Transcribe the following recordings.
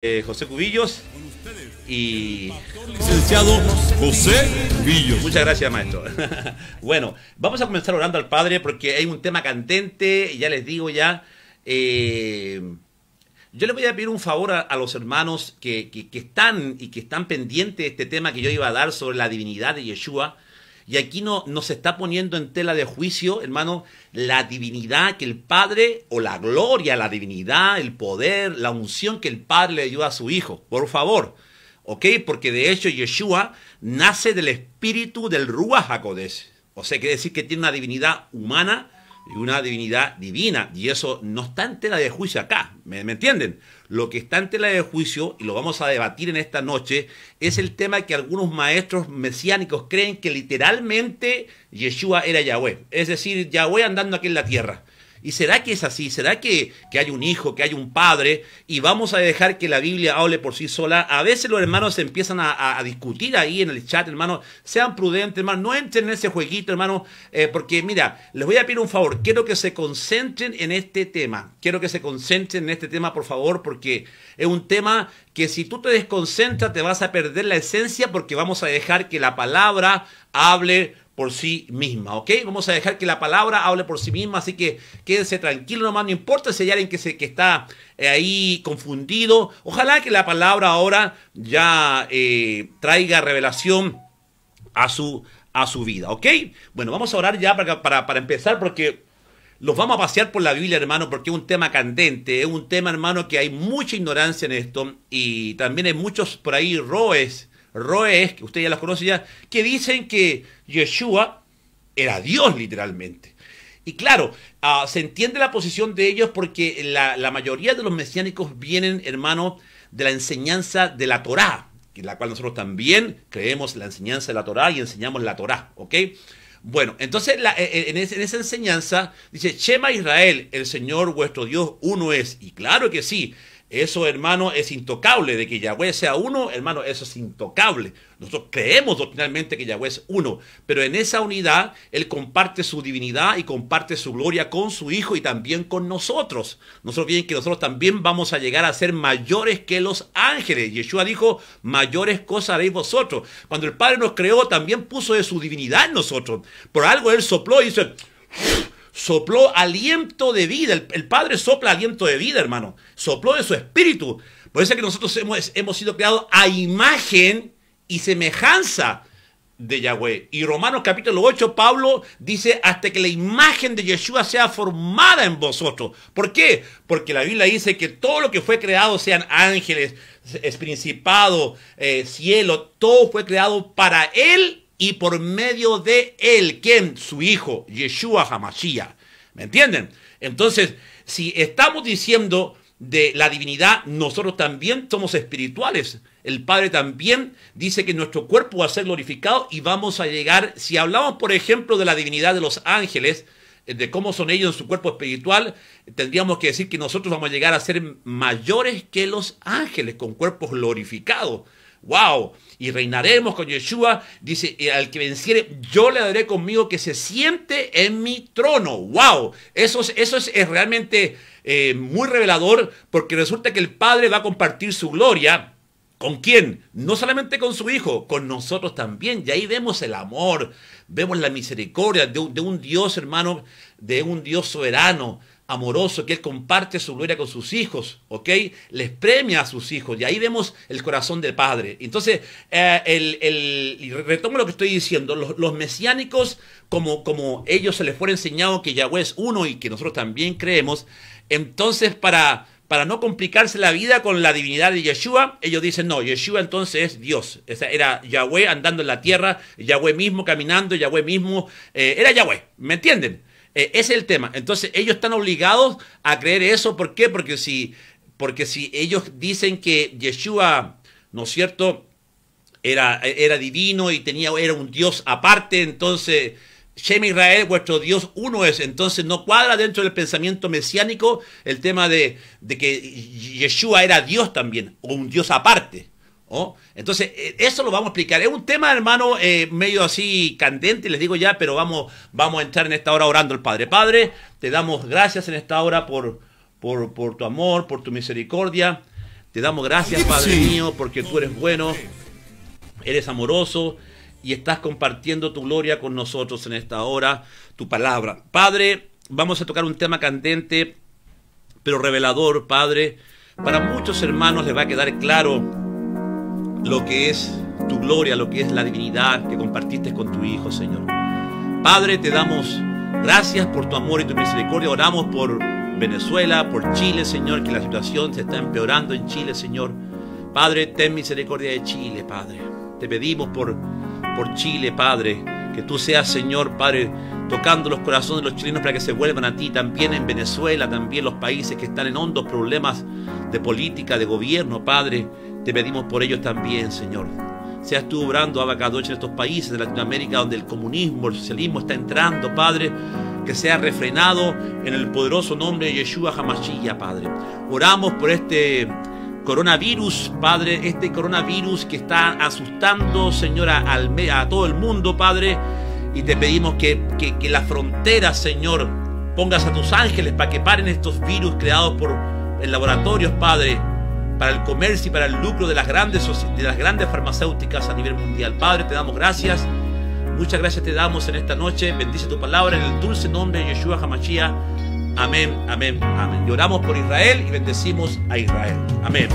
Eh, José Cubillos y... Licenciado José Cubillos. Muchas gracias, maestro. bueno, vamos a comenzar orando al Padre porque hay un tema candente, ya les digo ya. Eh, yo les voy a pedir un favor a, los hermanos que, que, están y que están pendientes de este tema que yo iba a dar sobre la divinidad de Yeshua. Y aquí no, nos está poniendo en tela de juicio, hermano, la divinidad que el Padre, o la gloria, la divinidad, el poder, la unción que el Padre le dio a su Hijo. Por favor. ¿Ok? Porque de hecho Yeshua nace del espíritu del Ruach HaKodesh. O sea, quiere decir que tiene una divinidad humana, una divinidad divina, y eso no está en tela de juicio acá, ¿me, ¿me, entienden? Lo que está en tela de juicio, y lo vamos a debatir en esta noche, es el tema que algunos maestros mesiánicos creen que literalmente Yeshua era Yahweh, es decir, Yahweh andando aquí en la tierra. ¿Y será que es así? ¿Será que, hay un hijo, que hay un padre? Y vamos a dejar que la Biblia hable por sí sola. A veces los hermanos empiezan a, discutir ahí en el chat, hermano. Sean prudentes, hermano. No entren en ese jueguito, hermano. Eh, porque, mira, les voy a pedir un favor. Quiero que se concentren en este tema. Quiero que se concentren en este tema, por favor, porque es un tema que si tú te desconcentras te vas a perder la esencia porque vamos a dejar que la palabra hable por sí misma, ¿ok? Vamos a dejar que la palabra hable por sí misma, así que quédense tranquilos nomás, no importa si hay alguien que, se, que está eh, ahí confundido, ojalá que la palabra ahora ya eh, traiga revelación a su, a su vida, ¿ok? Bueno, vamos a orar ya para, para, para empezar porque los vamos a pasear por la Biblia, hermano, porque es un tema candente, es un tema, hermano, que hay mucha ignorancia en esto y también hay muchos por ahí roes Roes, que usted ya las conoce ya, que dicen que Yeshua era Dios literalmente. Y claro, ah, se entiende la posición de ellos porque la, la mayoría de los mesiánicos vienen, hermano, de la enseñanza de la Torá, en la cual nosotros también creemos la enseñanza de la Torá y enseñamos la Torá, ¿ok? Bueno, entonces eh, eh, en, en, esa enseñanza dice, Shema Israel, el Señor vuestro Dios uno es. Y claro que sí, eso, hermano, es intocable. De que Yahweh sea uno, hermano, eso es intocable. Nosotros creemos doctrinalmente que Yahweh es uno, pero en esa unidad Él comparte su divinidad y comparte su gloria con su Hijo y también con nosotros. Nosotros bien que nosotros también vamos a llegar a ser mayores que los ángeles. Yeshua dijo, mayores cosas haréis vosotros. Cuando el Padre nos creó, también puso de su divinidad en nosotros. Por algo Él sopló y dice sopló aliento de vida. El, Padre sopla aliento de vida, hermano. Sopló de su espíritu. Por eso es que nosotros hemos, hemos sido creados a imagen y semejanza de Yahweh. Y Romanos capítulo 8, Pablo dice, hasta que la imagen de Yeshua sea formada en vosotros. ¿Por qué? Porque la Biblia dice que todo lo que fue creado, sean ángeles, es principado, eh, cielo, todo fue creado para Él y por medio de él, ¿quién? Su hijo, Yeshua Hamashiach. ¿Me entienden? Entonces, si estamos diciendo de la divinidad, nosotros también somos espirituales. El Padre también dice que nuestro cuerpo va a ser glorificado y vamos a llegar, si hablamos, por ejemplo, de la divinidad de los ángeles, eh, de cómo son ellos en su cuerpo espiritual, tendríamos que decir que nosotros vamos a llegar a ser mayores que los ángeles, con cuerpos glorificados. ¡Wow! Y reinaremos con Yeshua. Dice, al que venciere, yo le daré conmigo que se siente en mi trono. ¡Wow! Eso es, eso realmente eh, muy revelador porque resulta que el Padre va a compartir su gloria. ¿Con quién? No solamente con su Hijo, con nosotros también. Y ahí vemos el amor, vemos la misericordia de un Dios, hermano, de un Dios soberano, amoroso, que Él comparte su gloria con sus hijos, ¿ok? Les premia a sus hijos y ahí vemos el corazón del Padre. Entonces, eh, el, y retomo lo que estoy diciendo, los, mesiánicos, como, como ellos se les fue enseñado que Yahweh es uno y que nosotros también creemos, entonces para, para no complicarse la vida con la divinidad de Yeshua, ellos dicen, no, Yeshua entonces es Dios. era Yahweh andando en la tierra, Yahweh mismo caminando, Yahweh mismo, eh, era Yahweh, ¿me entienden? Eh, ese es el tema. Entonces ellos están obligados a creer eso. ¿Por qué? Porque si, porque si ellos dicen que Yeshua, ¿no es cierto? Era, era divino y tenía, era un Dios aparte, entonces... Shem Israel, vuestro Dios uno es. Entonces no cuadra dentro del pensamiento mesiánico el tema de, de, que Yeshua era Dios también, o un Dios aparte. ¿Oh? Entonces, eh, eso lo vamos a explicar. Es un tema, hermano, eh, medio así candente, les digo ya, pero vamos, vamos a entrar en esta hora orando al Padre. Padre, te damos gracias en esta hora por, por, tu amor, por tu misericordia. Te damos gracias, Padre mío, porque tú eres bueno, eres amoroso y estás compartiendo tu gloria con nosotros en esta hora, tu palabra. Padre, vamos a tocar un tema candente, pero revelador, Padre. Para muchos hermanos les va a quedar claro lo que es tu gloria, lo que es la divinidad que compartiste con tu Hijo, Señor. Padre, te damos gracias por tu amor y tu misericordia. Oramos por Venezuela, por Chile, Señor, que la situación se está empeorando en Chile, Señor. Padre, ten misericordia de Chile, Padre. Te pedimos por, por Chile, Padre, que tú seas, Señor, Padre, tocando los corazones de los chilenos para que se vuelvan a ti, también en Venezuela, también los países que están en hondos problemas de política, de gobierno, Padre. Te pedimos por ellos también, Señor. Seas tú orando abacadoche en estos países de Latinoamérica donde el comunismo, el socialismo está entrando, Padre que sea refrenado en el poderoso nombre de Yeshua Hamashia, Padre. Oramos por este coronavirus, Padre, este coronavirus que está asustando, Señora, a todo el mundo, Padre, y te pedimos que, que, que las fronteras, Señor, pongas a tus ángeles para que paren estos virus creados por laboratorios, Padre, para el comercio y para el lucro de las grandes, de las grandes farmacéuticas a nivel mundial. Padre, te damos gracias. Muchas gracias te damos en esta noche. Bendice tu palabra en el dulce nombre de Yeshua Hamashiach. Amén, amén, amén. Lloramos por Israel y bendecimos a Israel. Amén.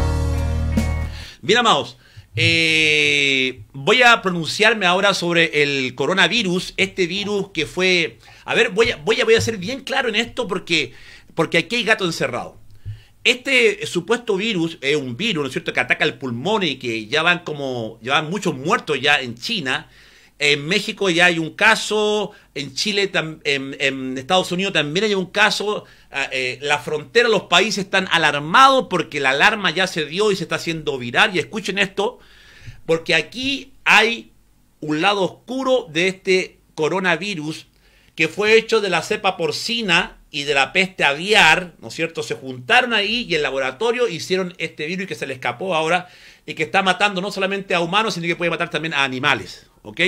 Bien, amados. Eh, voy a pronunciarme ahora sobre el coronavirus, este virus que fue... A ver, voy a, voy a, voy a ser bien claro en esto porque, porque aquí hay gato encerrado. Este supuesto virus es un virus, ¿no es cierto?, que ataca el pulmón y que ya van como, ya muchos muertos ya en China. En México ya hay un caso, en Chile, en, Estados Unidos también hay un caso. Ah, eh, la frontera, los países están alarmados porque la alarma ya se dio y se está haciendo viral. Y escuchen esto, porque aquí hay un lado oscuro de este coronavirus que fue hecho de la cepa porcina y de la peste aviar, ¿no es cierto? Se juntaron ahí y en laboratorio hicieron este virus que se le escapó ahora y que está matando no solamente a humanos, sino que puede matar también a animales, ¿ok?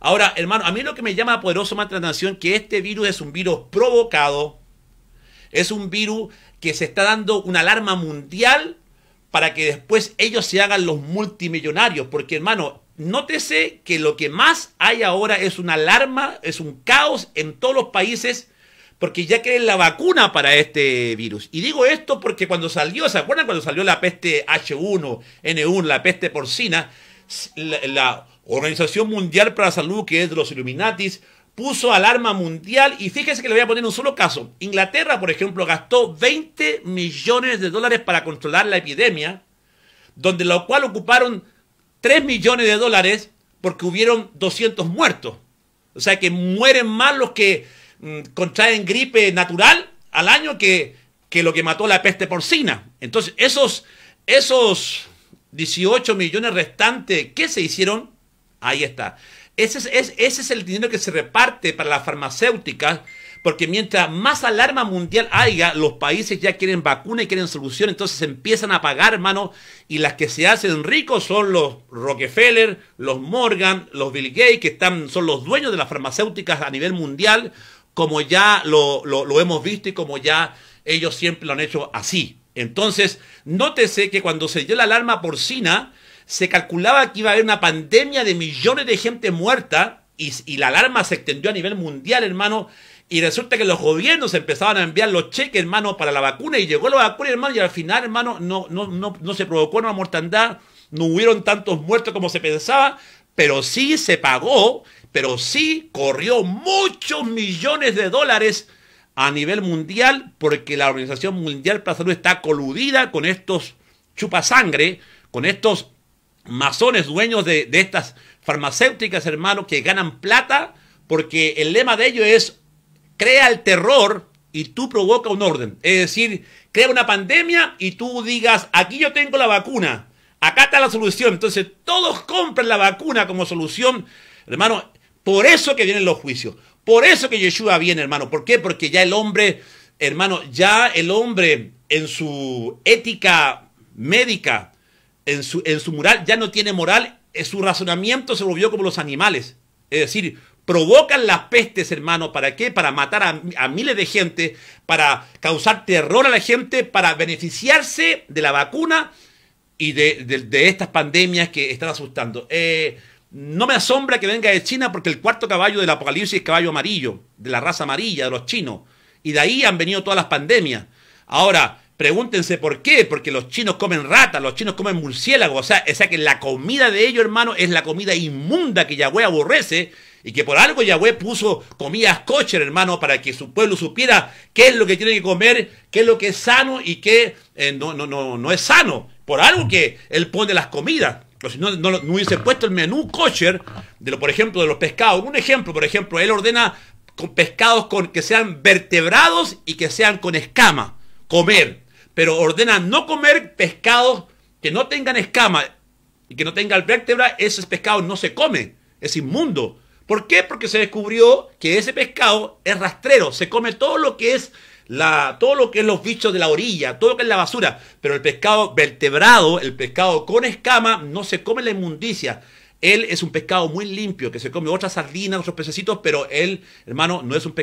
Ahora, hermano, a mí lo que me llama poderoso más la atención que este virus es un virus provocado, es un virus que se está dando una alarma mundial para que después ellos se hagan los multimillonarios, porque hermano, nótese que lo que más hay ahora es una alarma, es un caos en todos los países porque ya creen la vacuna para este virus. Y digo esto porque cuando salió, ¿se acuerdan cuando salió la peste H1N1, la peste porcina? La, Organización Mundial para la Salud, que es de los Illuminatis, puso alarma mundial y fíjense que le voy a poner un solo caso. Inglaterra, por ejemplo, gastó 20 millones de dólares para controlar la epidemia, donde lo cual ocuparon 3 millones de dólares porque hubieron 200 muertos. O sea que mueren más los que Mm, contraen gripe natural al año que, que lo que mató la peste porcina. Entonces, esos, esos 18 millones restantes, ¿qué se hicieron? Ahí está. Ese es, ese es el dinero que se reparte para las farmacéuticas, porque mientras más alarma mundial haya, los países ya quieren vacuna y quieren solución, entonces empiezan a pagar, hermano, y las que se hacen ricos son los Rockefeller, los Morgan, los Bill Gates, que están, son los dueños de las farmacéuticas a nivel mundial, como ya lo, lo, hemos visto y como ya ellos siempre lo han hecho así. Entonces, nótese que cuando se dio la alarma porcina, se calculaba que iba a haber una pandemia de millones de gente muerta y, y, la alarma se extendió a nivel mundial, hermano. Y resulta que los gobiernos empezaban a enviar los cheques, hermano, para la vacuna y llegó la vacuna, hermano, y al final, hermano, no, no, no, no se provocó una mortandad, no hubieron tantos muertos como se pensaba, pero sí se pagó pero sí corrió muchos millones de dólares a nivel mundial porque la Organización Mundial para la Salud está coludida con estos chupasangre, con estos masones dueños de, estas farmacéuticas, hermano, que ganan plata porque el lema de ellos es crea el terror y tú provoca un orden. Es decir, crea una pandemia y tú digas, aquí yo tengo la vacuna, acá está la solución. Entonces todos compran la vacuna como solución. Hermano, por eso que vienen los juicios. Por eso que Yeshua viene, hermano. ¿Por qué? Porque ya el hombre, hermano, ya el hombre en su ética médica, en su, en su moral, ya no tiene moral. Eh, su razonamiento se volvió como los animales. Es decir, provocan las pestes, hermano. ¿Para qué? Para matar a, miles de gente, para causar terror a la gente, para beneficiarse de la vacuna y de, de estas pandemias que están asustando. Eh, no me asombra que venga de China porque el cuarto caballo del apocalipsis es caballo amarillo, de la raza amarilla, de los chinos. Y de ahí han venido todas las pandemias. Ahora, pregúntense por qué, porque los chinos comen ratas, los chinos comen murciélagos. O sea, que la comida de ellos, hermano, es la comida inmunda que Yahweh aborrece. Y que por algo Yahweh puso comidas kosher, hermano, para que su pueblo supiera qué es lo que tiene que comer, qué es lo que es sano y qué eh, no, no es sano. Por algo que él pone las comidas. O si no, no, hubiese puesto el menú kosher, de lo, por ejemplo, de los pescados. Un ejemplo, por ejemplo, él ordena con pescados con, que sean vertebrados y que sean con escama, comer. Pero ordena no comer pescados que no tengan escama y que no tengan vértebra, ese pescado no se come, es inmundo. ¿Por qué? Porque se descubrió que ese pescado es rastrero, se come todo lo que es todo lo que es los bichos de la orilla, todo lo que es la basura. Pero el pescado vertebrado, el pescado con escama, no se come la inmundicia. Él es un pescado muy limpio, que se come otras sardinas, otros pececitos, pero él, hermano, no es un,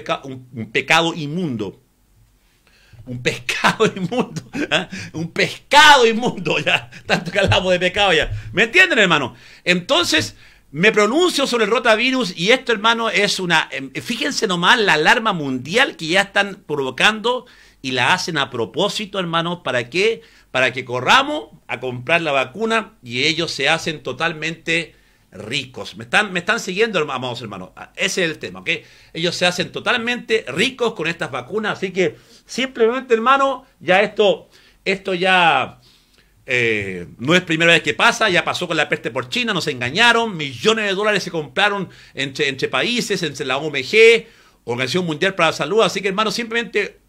un, pecado inmundo un pescado inmundo, ¿ah? un pescado inmundo, ya, tanto que hablamos de pecado ya. ¿Me entienden, hermano? Entonces, me pronuncio sobre el rotavirus y esto, hermano, es una... Em, fíjense nomás la alarma mundial que ya están provocando y la hacen a propósito, hermano, ¿para qué? Para que corramos a comprar la vacuna y ellos se hacen totalmente ricos. Me están, me están siguiendo, hermanos, hermanos. Ah, ese es el tema, ¿ok? Ellos se hacen totalmente ricos con estas vacunas, así que simplemente, hermano, ya esto, esto ya eh, no es primera vez que pasa, ya pasó con la peste por China, nos engañaron, millones de dólares se compraron entre, países, entre la OMG, Organización Mundial para la Salud. Así que hermano, simplemente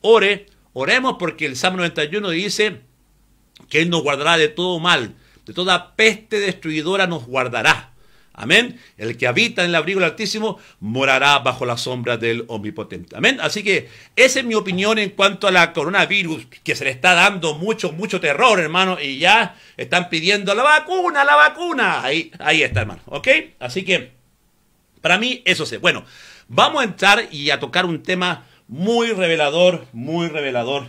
ore, oremos porque el Salmo 91 dice que Él nos guardará de todo mal, de toda peste destruidora nos guardará. Amén. El que habita en el abrigo del Altísimo morará bajo la sombra del Omnipotente. Amén. Así que esa es mi opinión en cuanto a la coronavirus, que se le está dando mucho, mucho terror, hermano, y ya están pidiendo la vacuna, la vacuna. Ahí, ahí está, hermano. ¿Ok? Así que, para mí, eso sé. Bueno, vamos a entrar y a tocar un tema muy revelador, muy revelador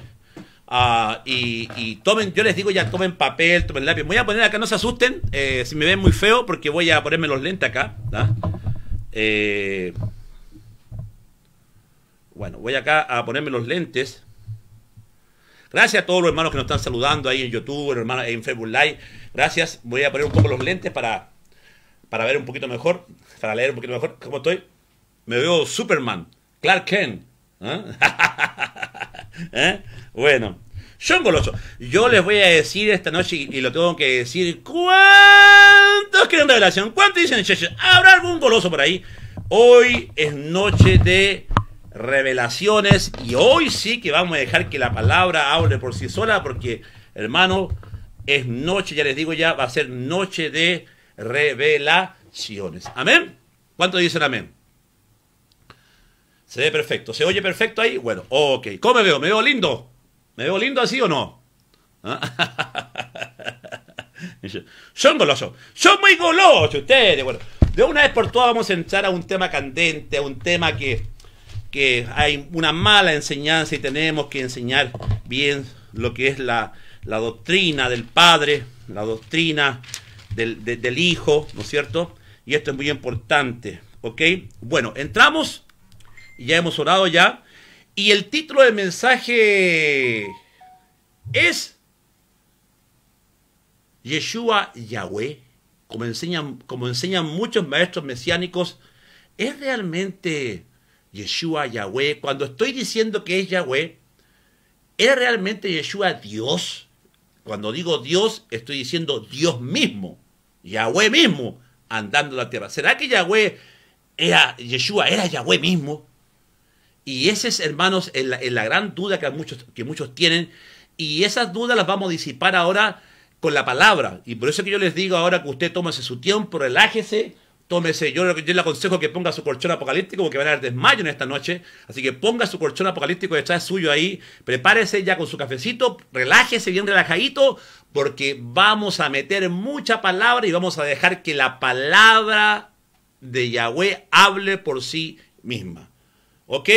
Ah, y, tomen, yo les digo ya, tomen papel, tomen lápiz. Voy a poner acá, no se asusten, eh, si me ven muy feo, porque voy a ponerme los lentes acá. Eh, bueno, voy acá a ponerme los lentes. Gracias a todos los hermanos que nos están saludando ahí en YouTube, en, en Facebook Live. Gracias. Voy a poner un poco los lentes para, para ver un poquito mejor, para leer un poquito mejor cómo estoy. Me veo Superman, Clark Kent. ¿Eh? ¿Eh? Bueno, yo goloso. Yo les voy a decir esta noche, y, lo tengo que decir, ¿cuántos quieren revelación? ¿Cuántos dicen, cheche? ¿Habrá algún goloso por ahí? Hoy es noche de revelaciones y hoy sí que vamos a dejar que la palabra hable por sí sola porque, hermano, es noche, ya les digo ya, va a ser noche de revelaciones. ¿Amén? ¿Cuántos dicen amén? Se ve perfecto. ¿Se oye perfecto ahí? Bueno, ok. ¿Cómo me veo? ¿Me veo lindo? ¿Me veo lindo así o no? ¿Ah? Son golosos. Son muy golosos ustedes. Bueno, de una vez por todas vamos a entrar a un tema candente, a un tema que, que hay una mala enseñanza y tenemos que enseñar bien lo que es la, doctrina del Padre, la doctrina del, del Hijo, ¿no es cierto? Y esto es muy importante, ¿ok? Bueno, entramos y ya hemos orado ya. Y el título del mensaje es Yeshua Yahweh, como enseñan, como enseñan muchos maestros mesiánicos, ¿es realmente Yeshua Yahweh? Cuando estoy diciendo que es Yahweh, ¿es realmente Yeshua Dios? Cuando digo Dios, estoy diciendo Dios mismo, Yahweh mismo, andando la tierra. ¿Será que Yahweh era Yeshua, era Yahweh mismo? Y ese es, hermanos, en la, gran duda que muchos, que muchos tienen. Y esas dudas las vamos a disipar ahora con la palabra. Y por eso que yo les digo ahora que usted tómese su tiempo, relájese, tómese. Yo, yo le aconsejo que ponga su colchón apocalíptico porque van a haber desmayo en esta noche. Así que ponga su colchón apocalíptico detrás suyo ahí. Prepárese ya con su cafecito, relájese bien relajadito porque vamos a meter mucha palabra y vamos a dejar que la palabra de Yahweh hable por sí misma. ¿ok?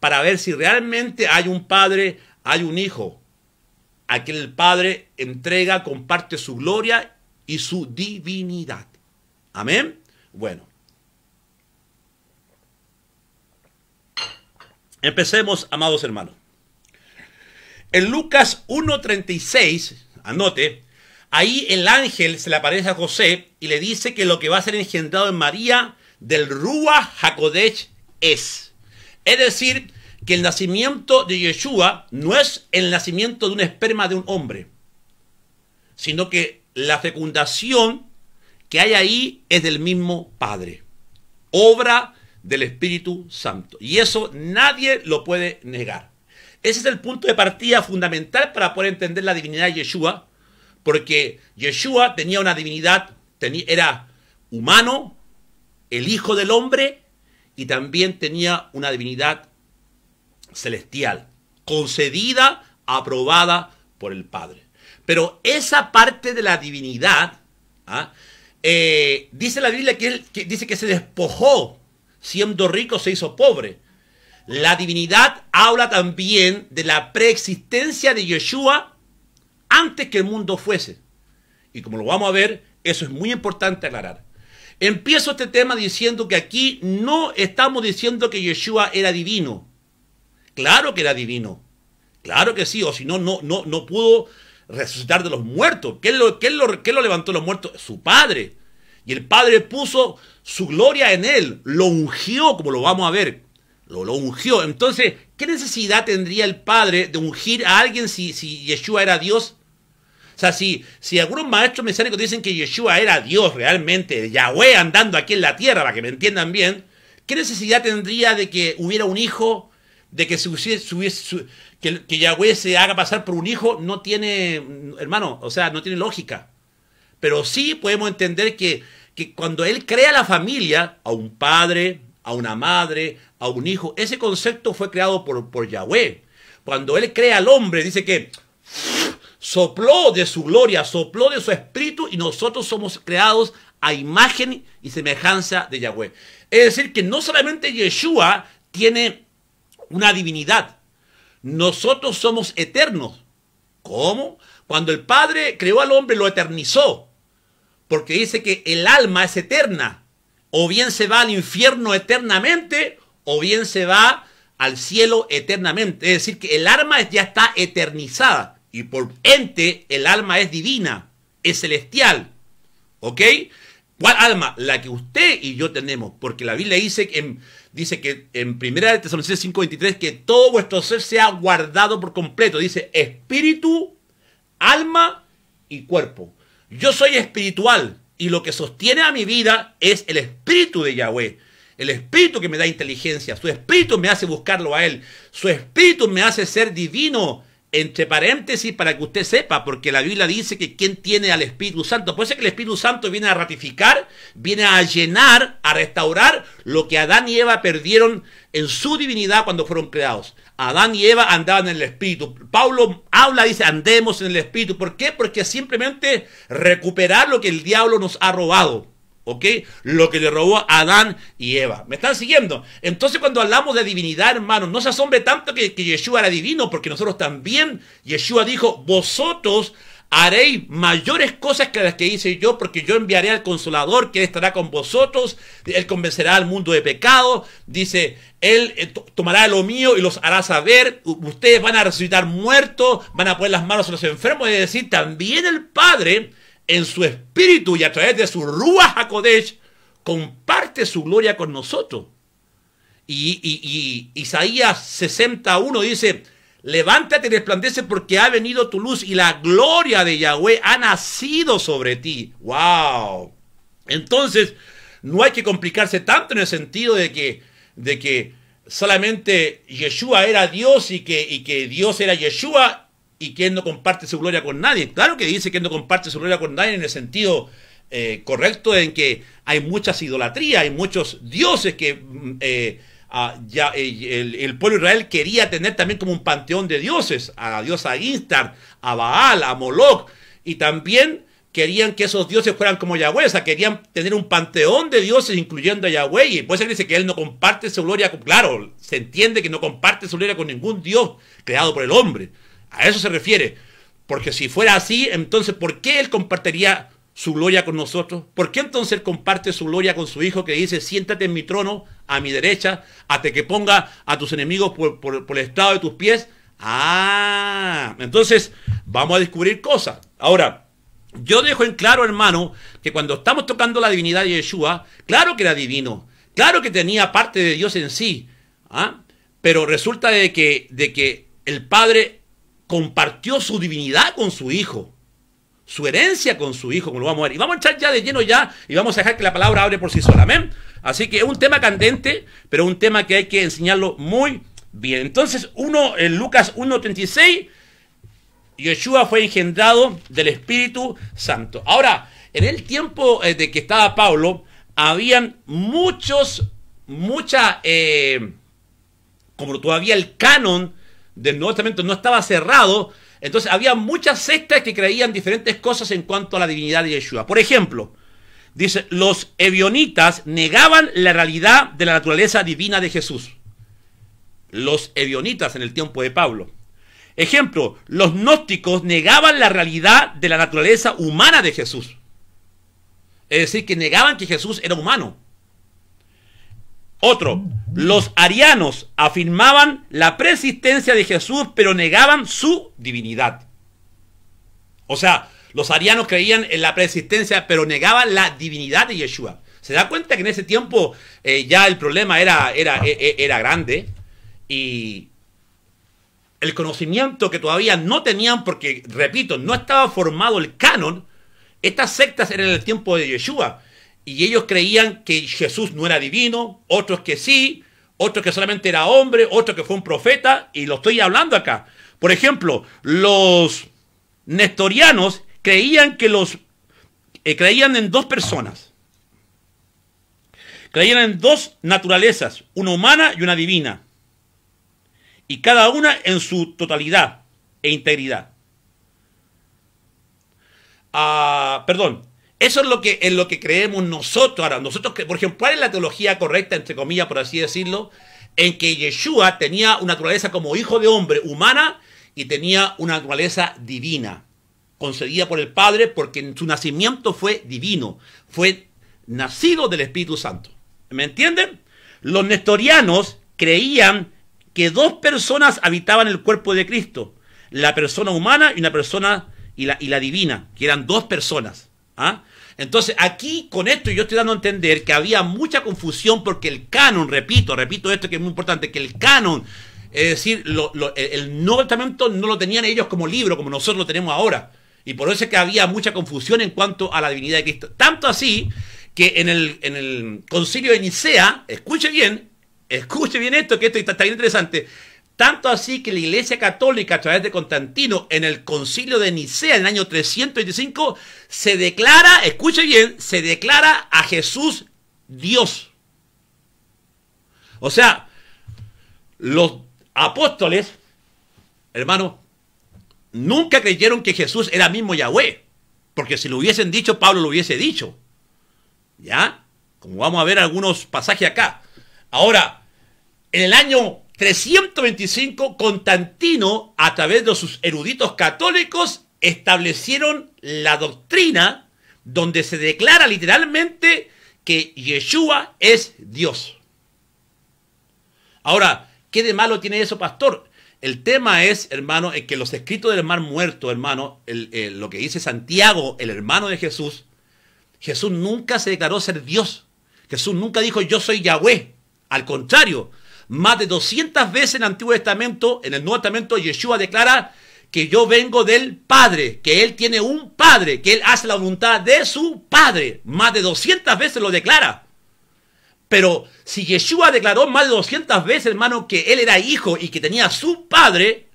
Para ver si realmente hay un padre, hay un hijo, a quien el padre entrega, comparte su gloria y su divinidad. Amén. Bueno. Empecemos, amados hermanos. En Lucas 1.36, anote, ahí el ángel se le aparece a José y le dice que lo que va a ser engendrado en María del Rúa Jacodech es. Es decir, que el nacimiento de Yeshua no es el nacimiento de un esperma de un hombre, sino que la fecundación que hay ahí es del mismo Padre, obra del Espíritu Santo. Y eso nadie lo puede negar. Ese es el punto de partida fundamental para poder entender la divinidad de Yeshua, porque Yeshua tenía una divinidad, era humano, el Hijo del Hombre y también tenía una divinidad celestial, concedida, aprobada por el Padre. Pero esa parte de la divinidad, ¿ah? eh, dice la Biblia que, dice que se despojó, siendo rico se hizo pobre. La divinidad habla también de la preexistencia de Yeshua antes que el mundo fuese. Y como lo vamos a ver, eso es muy importante aclarar. Empiezo este tema diciendo que aquí no estamos diciendo que Yeshua era divino. Claro que era divino. Claro que sí, o si no, no, no, pudo resucitar de los muertos. ¿Quién lo, lo, lo levantó de los muertos? Su padre. Y el padre puso su gloria en él, lo ungió, como lo vamos a ver. Lo, lo ungió. Entonces, ¿qué necesidad tendría el padre de ungir a alguien si, si Yeshua era Dios? O sea, si, algunos maestros mesiánicos dicen que Yeshua era Dios realmente, Yahweh andando aquí en la tierra, para que me entiendan bien, ¿qué necesidad tendría de que hubiera un hijo, de que, se que, Yahweh se haga pasar por un hijo? No tiene, hermano, o sea, no tiene lógica. Pero sí podemos entender que, cuando Él crea la familia, a un padre, a una madre, a un hijo, ese concepto fue creado por, por Yahweh. Cuando Él crea al hombre, dice que sopló de su gloria, sopló de su espíritu y nosotros somos creados a imagen y semejanza de Yahweh. Es decir, que no solamente Yeshua tiene una divinidad, nosotros somos eternos. ¿Cómo? Cuando el Padre creó al hombre lo eternizó, porque dice que el alma es eterna, o bien se va al infierno eternamente, o bien se va al cielo eternamente. Es decir, que el alma ya está eternizada. Y por ente, el alma es divina, es celestial. ¿Ok? ¿Cuál alma? La que usted y yo tenemos. Porque la Biblia dice, en, dice que en 1 Tesalonicenses 5.23 que todo vuestro ser sea guardado por completo. Dice espíritu, alma y cuerpo. Yo soy espiritual y lo que sostiene a mi vida es el espíritu de Yahweh. El espíritu que me da inteligencia. Su espíritu me hace buscarlo a Él. Su espíritu me hace ser divino entre paréntesis para que usted sepa, porque la Biblia dice que quien tiene al Espíritu Santo, puede ser que el Espíritu Santo viene a ratificar, viene a llenar, a restaurar lo que Adán y Eva perdieron en su divinidad cuando fueron creados. Adán y Eva andaban en el Espíritu. Pablo habla, dice, andemos en el Espíritu. ¿Por qué? Porque simplemente recuperar lo que el diablo nos ha robado. ¿ok? Lo que le robó a Adán y Eva. ¿Me están siguiendo? Entonces cuando hablamos de divinidad, hermano, no se asombre tanto que, Yeshua era divino, porque nosotros también, Yeshua dijo, vosotros haréis mayores cosas que las que hice yo, porque yo enviaré al consolador, que estará con vosotros, él convencerá al mundo de pecado, dice, él eh, tomará lo mío y los hará saber, ustedes van a resucitar muertos, van a poner las manos a los enfermos, es decir, también el Padre en su espíritu y a través de su ruah HaKodesh comparte su gloria con nosotros. Y, y Isaías 61 dice, levántate y resplandece porque ha venido tu luz y la gloria de Yahweh ha nacido sobre ti. ¡Wow! Entonces, no hay que complicarse tanto en el sentido de que, de que solamente Yeshua era Dios y que, y que Dios era Yeshua y que Él no comparte su gloria con nadie. Claro que dice que Él no comparte su gloria con nadie en el sentido eh, correcto en que hay muchas idolatrías, hay muchos dioses que mm, eh, ah, eh, el, pueblo Israel quería tener también como un panteón de dioses, a la diosa Instar, a Baal, a Moloch, y también querían que esos dioses fueran como Yahweh, o sea, querían tener un panteón de dioses incluyendo a Yahweh, y pues él dice que él no comparte su gloria, claro, se entiende que no comparte su gloria con ningún dios creado por el hombre, a eso se refiere. Porque si fuera así, entonces, ¿por qué él compartiría su gloria con nosotros? ¿Por qué entonces él comparte su gloria con su hijo que dice, siéntate en mi trono, a mi derecha, hasta que ponga a tus enemigos por, el estado de tus pies? Ah, entonces vamos a descubrir cosas. Ahora, yo dejo en claro, hermano, que cuando estamos tocando la divinidad de Yeshua, claro que era divino, claro que tenía parte de Dios en sí, ¿ah? pero resulta de que, de que el Padre compartió su divinidad con su hijo, su herencia con su hijo, como lo vamos a ver. Y vamos a echar ya de lleno ya y vamos a dejar que la palabra abre por sí sola. Amén. Así que es un tema candente, pero un tema que hay que enseñarlo muy bien. Entonces, uno, en Lucas 1.36, Yeshua fue engendrado del Espíritu Santo. Ahora, en el tiempo eh, de que estaba Pablo, habían muchos, mucha, eh, como todavía el canon del Nuevo Testamento no estaba cerrado, entonces había muchas sectas que creían diferentes cosas en cuanto a la divinidad de Yeshua. Por ejemplo, dice, los evionitas negaban la realidad de la naturaleza divina de Jesús. Los evionitas en el tiempo de Pablo. Ejemplo, los gnósticos negaban la realidad de la naturaleza humana de Jesús. Es decir, que negaban que Jesús era humano. Otro, los arianos afirmaban la preexistencia de Jesús, pero negaban su divinidad. O sea, los arianos creían en la preexistencia, pero negaban la divinidad de Yeshua. Se da cuenta que en ese tiempo eh, ya el problema era, era, e, e, era grande y el conocimiento que todavía no tenían, porque, repito, no estaba formado el canon, estas sectas eran en el tiempo de Yeshua y ellos creían que Jesús no era divino, otros que sí, otros que solamente era hombre, otros que fue un profeta, y lo estoy hablando acá. Por ejemplo, los nestorianos creían que los eh, creían en dos personas. Creían en dos naturalezas, una humana y una divina. Y cada una en su totalidad e integridad. Ah, perdón, eso es lo que, lo que creemos nosotros. Ahora, nosotros, por ejemplo, ¿cuál es la teología correcta, entre comillas, por así decirlo? En que Yeshua tenía una naturaleza como hijo de hombre humana y tenía una naturaleza divina, concedida por el Padre porque en su nacimiento fue divino, fue nacido del Espíritu Santo. ¿Me entienden? Los nestorianos creían que dos personas habitaban el cuerpo de Cristo, la persona humana y una persona la, y la divina, que eran dos personas. ¿Ah? Entonces, aquí con esto yo estoy dando a entender que había mucha confusión porque el canon, repito, repito esto que es muy importante, que el canon, es decir, el Nuevo Testamento no lo tenían ellos como libro, como nosotros lo tenemos ahora. Y por eso es que había mucha confusión en cuanto a la divinidad de Cristo. Tanto así que en el, en el concilio de Nicea, escuche bien, escuche bien esto, que esto está bien interesante, tanto así que la Iglesia Católica, a través de Constantino, en el Concilio de Nicea, en el año 325, se declara, escuche bien, se declara a Jesús Dios. O sea, los apóstoles, hermano, nunca creyeron que Jesús era mismo Yahweh. Porque si lo hubiesen dicho, Pablo lo hubiese dicho. ¿Ya? Como vamos a ver algunos pasajes acá. Ahora, en el año 325 Constantino, a través de sus eruditos católicos, establecieron la doctrina donde se declara literalmente que Yeshua es Dios. Ahora, ¿qué de malo tiene eso, pastor? El tema es, hermano, es que los escritos del mar muerto, hermano, lo que dice Santiago, el hermano de Jesús, Jesús nunca se declaró ser Dios. Jesús nunca dijo yo soy Yahweh. Al contrario, más de 200 veces en el Antiguo Testamento, en el Nuevo Testamento, Yeshua declara que yo vengo del Padre, que Él tiene un Padre, que Él hace la voluntad de su Padre. Más de 200 veces lo declara. Pero si Yeshua declaró más de 200 veces, hermano, que Él era hijo y que tenía su Padre,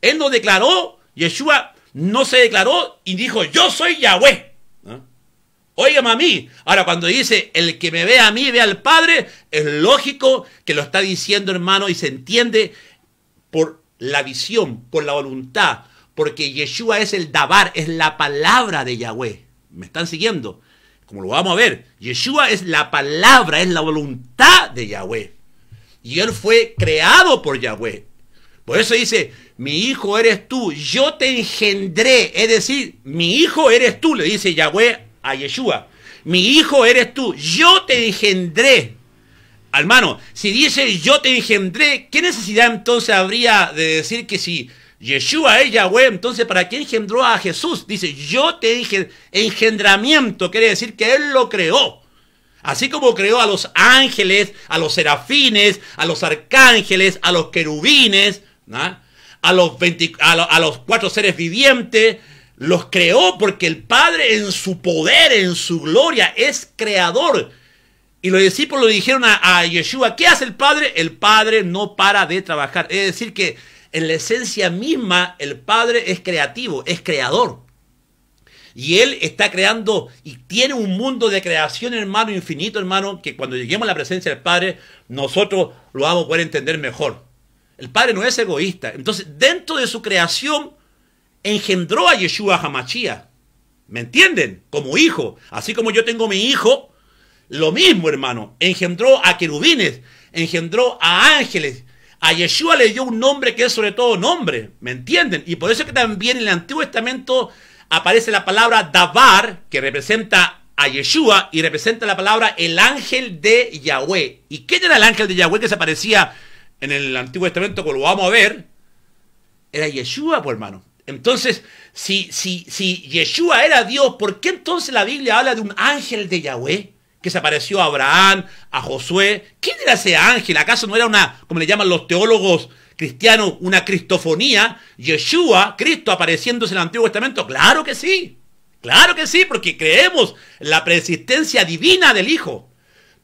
Él no declaró, Yeshua no se declaró y dijo, yo soy Yahweh. Óigame a mí. Ahora, cuando dice, el que me ve a mí, ve al Padre, es lógico que lo está diciendo, hermano, y se entiende por la visión, por la voluntad, porque Yeshua es el Dabar, es la palabra de Yahweh. ¿Me están siguiendo? Como lo vamos a ver, Yeshua es la palabra, es la voluntad de Yahweh. Y él fue creado por Yahweh. Por eso dice, mi hijo eres tú, yo te engendré. Es decir, mi hijo eres tú, le dice Yahweh a Yeshua. Mi hijo eres tú, yo te engendré. Hermano, si dice yo te engendré, ¿qué necesidad entonces habría de decir que si Yeshua es Yahweh, entonces ¿para qué engendró a Jesús? Dice, yo te dije, engendramiento quiere decir que Él lo creó. Así como creó a los ángeles, a los serafines, a los arcángeles, a los querubines, a, los a los cuatro seres vivientes, los creó porque el Padre en su poder, en su gloria, es creador. Y los discípulos le dijeron a, Yeshua, ¿qué hace el Padre? El Padre no para de trabajar. Es decir, que en la esencia misma el Padre es creativo, es creador. Y Él está creando y tiene un mundo de creación, hermano, infinito, hermano, que cuando lleguemos a la presencia del Padre, nosotros lo vamos a poder entender mejor. El Padre no es egoísta. Entonces, dentro de su creación, engendró a Yeshua Hamachía. ¿Me entienden? Como hijo. Así como yo tengo mi hijo, lo mismo, hermano. Engendró a querubines, engendró a ángeles. A Yeshua le dio un nombre que es sobre todo nombre. ¿Me entienden? Y por eso es que también en el Antiguo Testamento aparece la palabra Dabar, que representa a Yeshua y representa la palabra el ángel de Yahweh. ¿Y qué era el ángel de Yahweh que se aparecía en el Antiguo Testamento? Como lo vamos a ver. Era Yeshua, pues hermano. Entonces, si, si, si Yeshua era Dios, ¿por qué entonces la Biblia habla de un ángel de Yahweh? que se apareció a Abraham, a Josué. ¿Quién era ese ángel? ¿Acaso no era una, como le llaman los teólogos cristianos, una cristofonía? Yeshua, Cristo apareciéndose en el Antiguo Testamento. Claro que sí. Claro que sí, porque creemos la preexistencia divina del Hijo.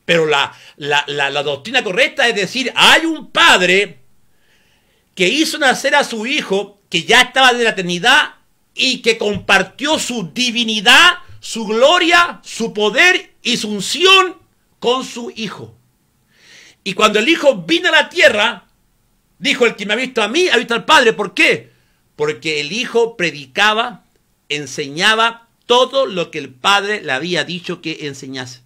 Pero la, la doctrina correcta es decir, hay un Padre que hizo nacer a su Hijo que ya estaba de la eternidad y que compartió su divinidad, su gloria, su poder y su unción con su Hijo. Y cuando el Hijo vino a la tierra, dijo, el que me ha visto a mí, ha visto al Padre. ¿Por qué? Porque el Hijo predicaba, enseñaba todo lo que el Padre le había dicho que enseñase.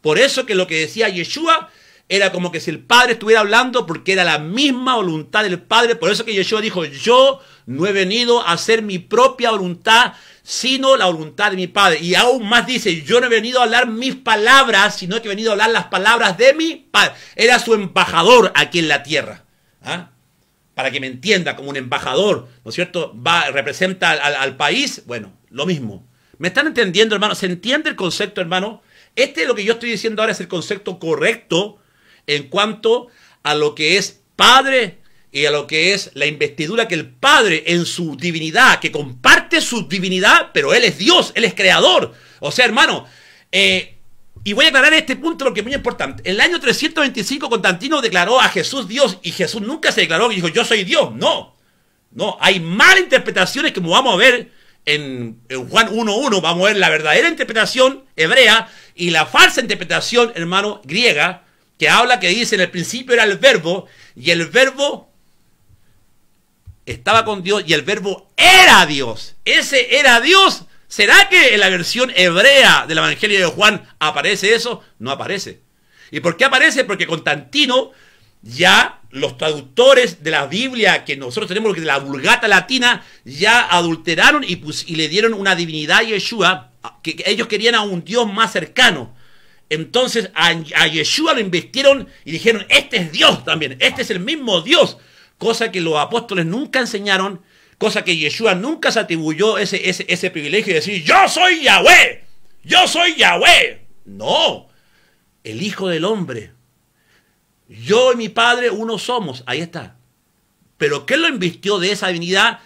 Por eso que lo que decía Yeshua era como que si el Padre estuviera hablando porque era la misma voluntad del Padre. Por eso que Yeshua dijo, yo no he venido a hacer mi propia voluntad, sino la voluntad de mi Padre. Y aún más dice, yo no he venido a hablar mis palabras, sino que he venido a hablar las palabras de mi Padre. Era su embajador aquí en la tierra. ¿ah? Para que me entienda, como un embajador, ¿no es cierto? Va, representa al, al país. Bueno, lo mismo. ¿Me están entendiendo, hermano? ¿Se entiende el concepto, hermano? Este es lo que yo estoy diciendo ahora es el concepto correcto en cuanto a lo que es Padre y a lo que es la investidura que el Padre en su divinidad, que comparte su divinidad, pero Él es Dios, Él es creador. O sea, hermano, eh, y voy a aclarar este punto, lo que es muy importante. En el año 325 Constantino declaró a Jesús Dios y Jesús nunca se declaró y dijo, yo soy Dios. No, no, hay malas interpretaciones que vamos a ver en Juan 1.1, vamos a ver la verdadera interpretación hebrea y la falsa interpretación, hermano, griega que habla, que dice, en el principio era el verbo, y el verbo estaba con Dios, y el verbo era Dios. Ese era Dios. ¿Será que en la versión hebrea del Evangelio de Juan aparece eso? No aparece. ¿Y por qué aparece? Porque Constantino ya los traductores de la Biblia que nosotros tenemos, de la vulgata latina, ya adulteraron y, y le dieron una divinidad a Yeshua, que ellos querían a un Dios más cercano. Entonces a, Yeshua lo investieron y dijeron, este es Dios también, este es el mismo Dios. Cosa que los apóstoles nunca enseñaron, cosa que Yeshua nunca se atribuyó ese, ese, ese privilegio de decir, yo soy Yahweh, yo soy Yahweh. No, el Hijo del Hombre. Yo y mi Padre uno somos, ahí está. Pero ¿qué lo invirtió de esa divinidad?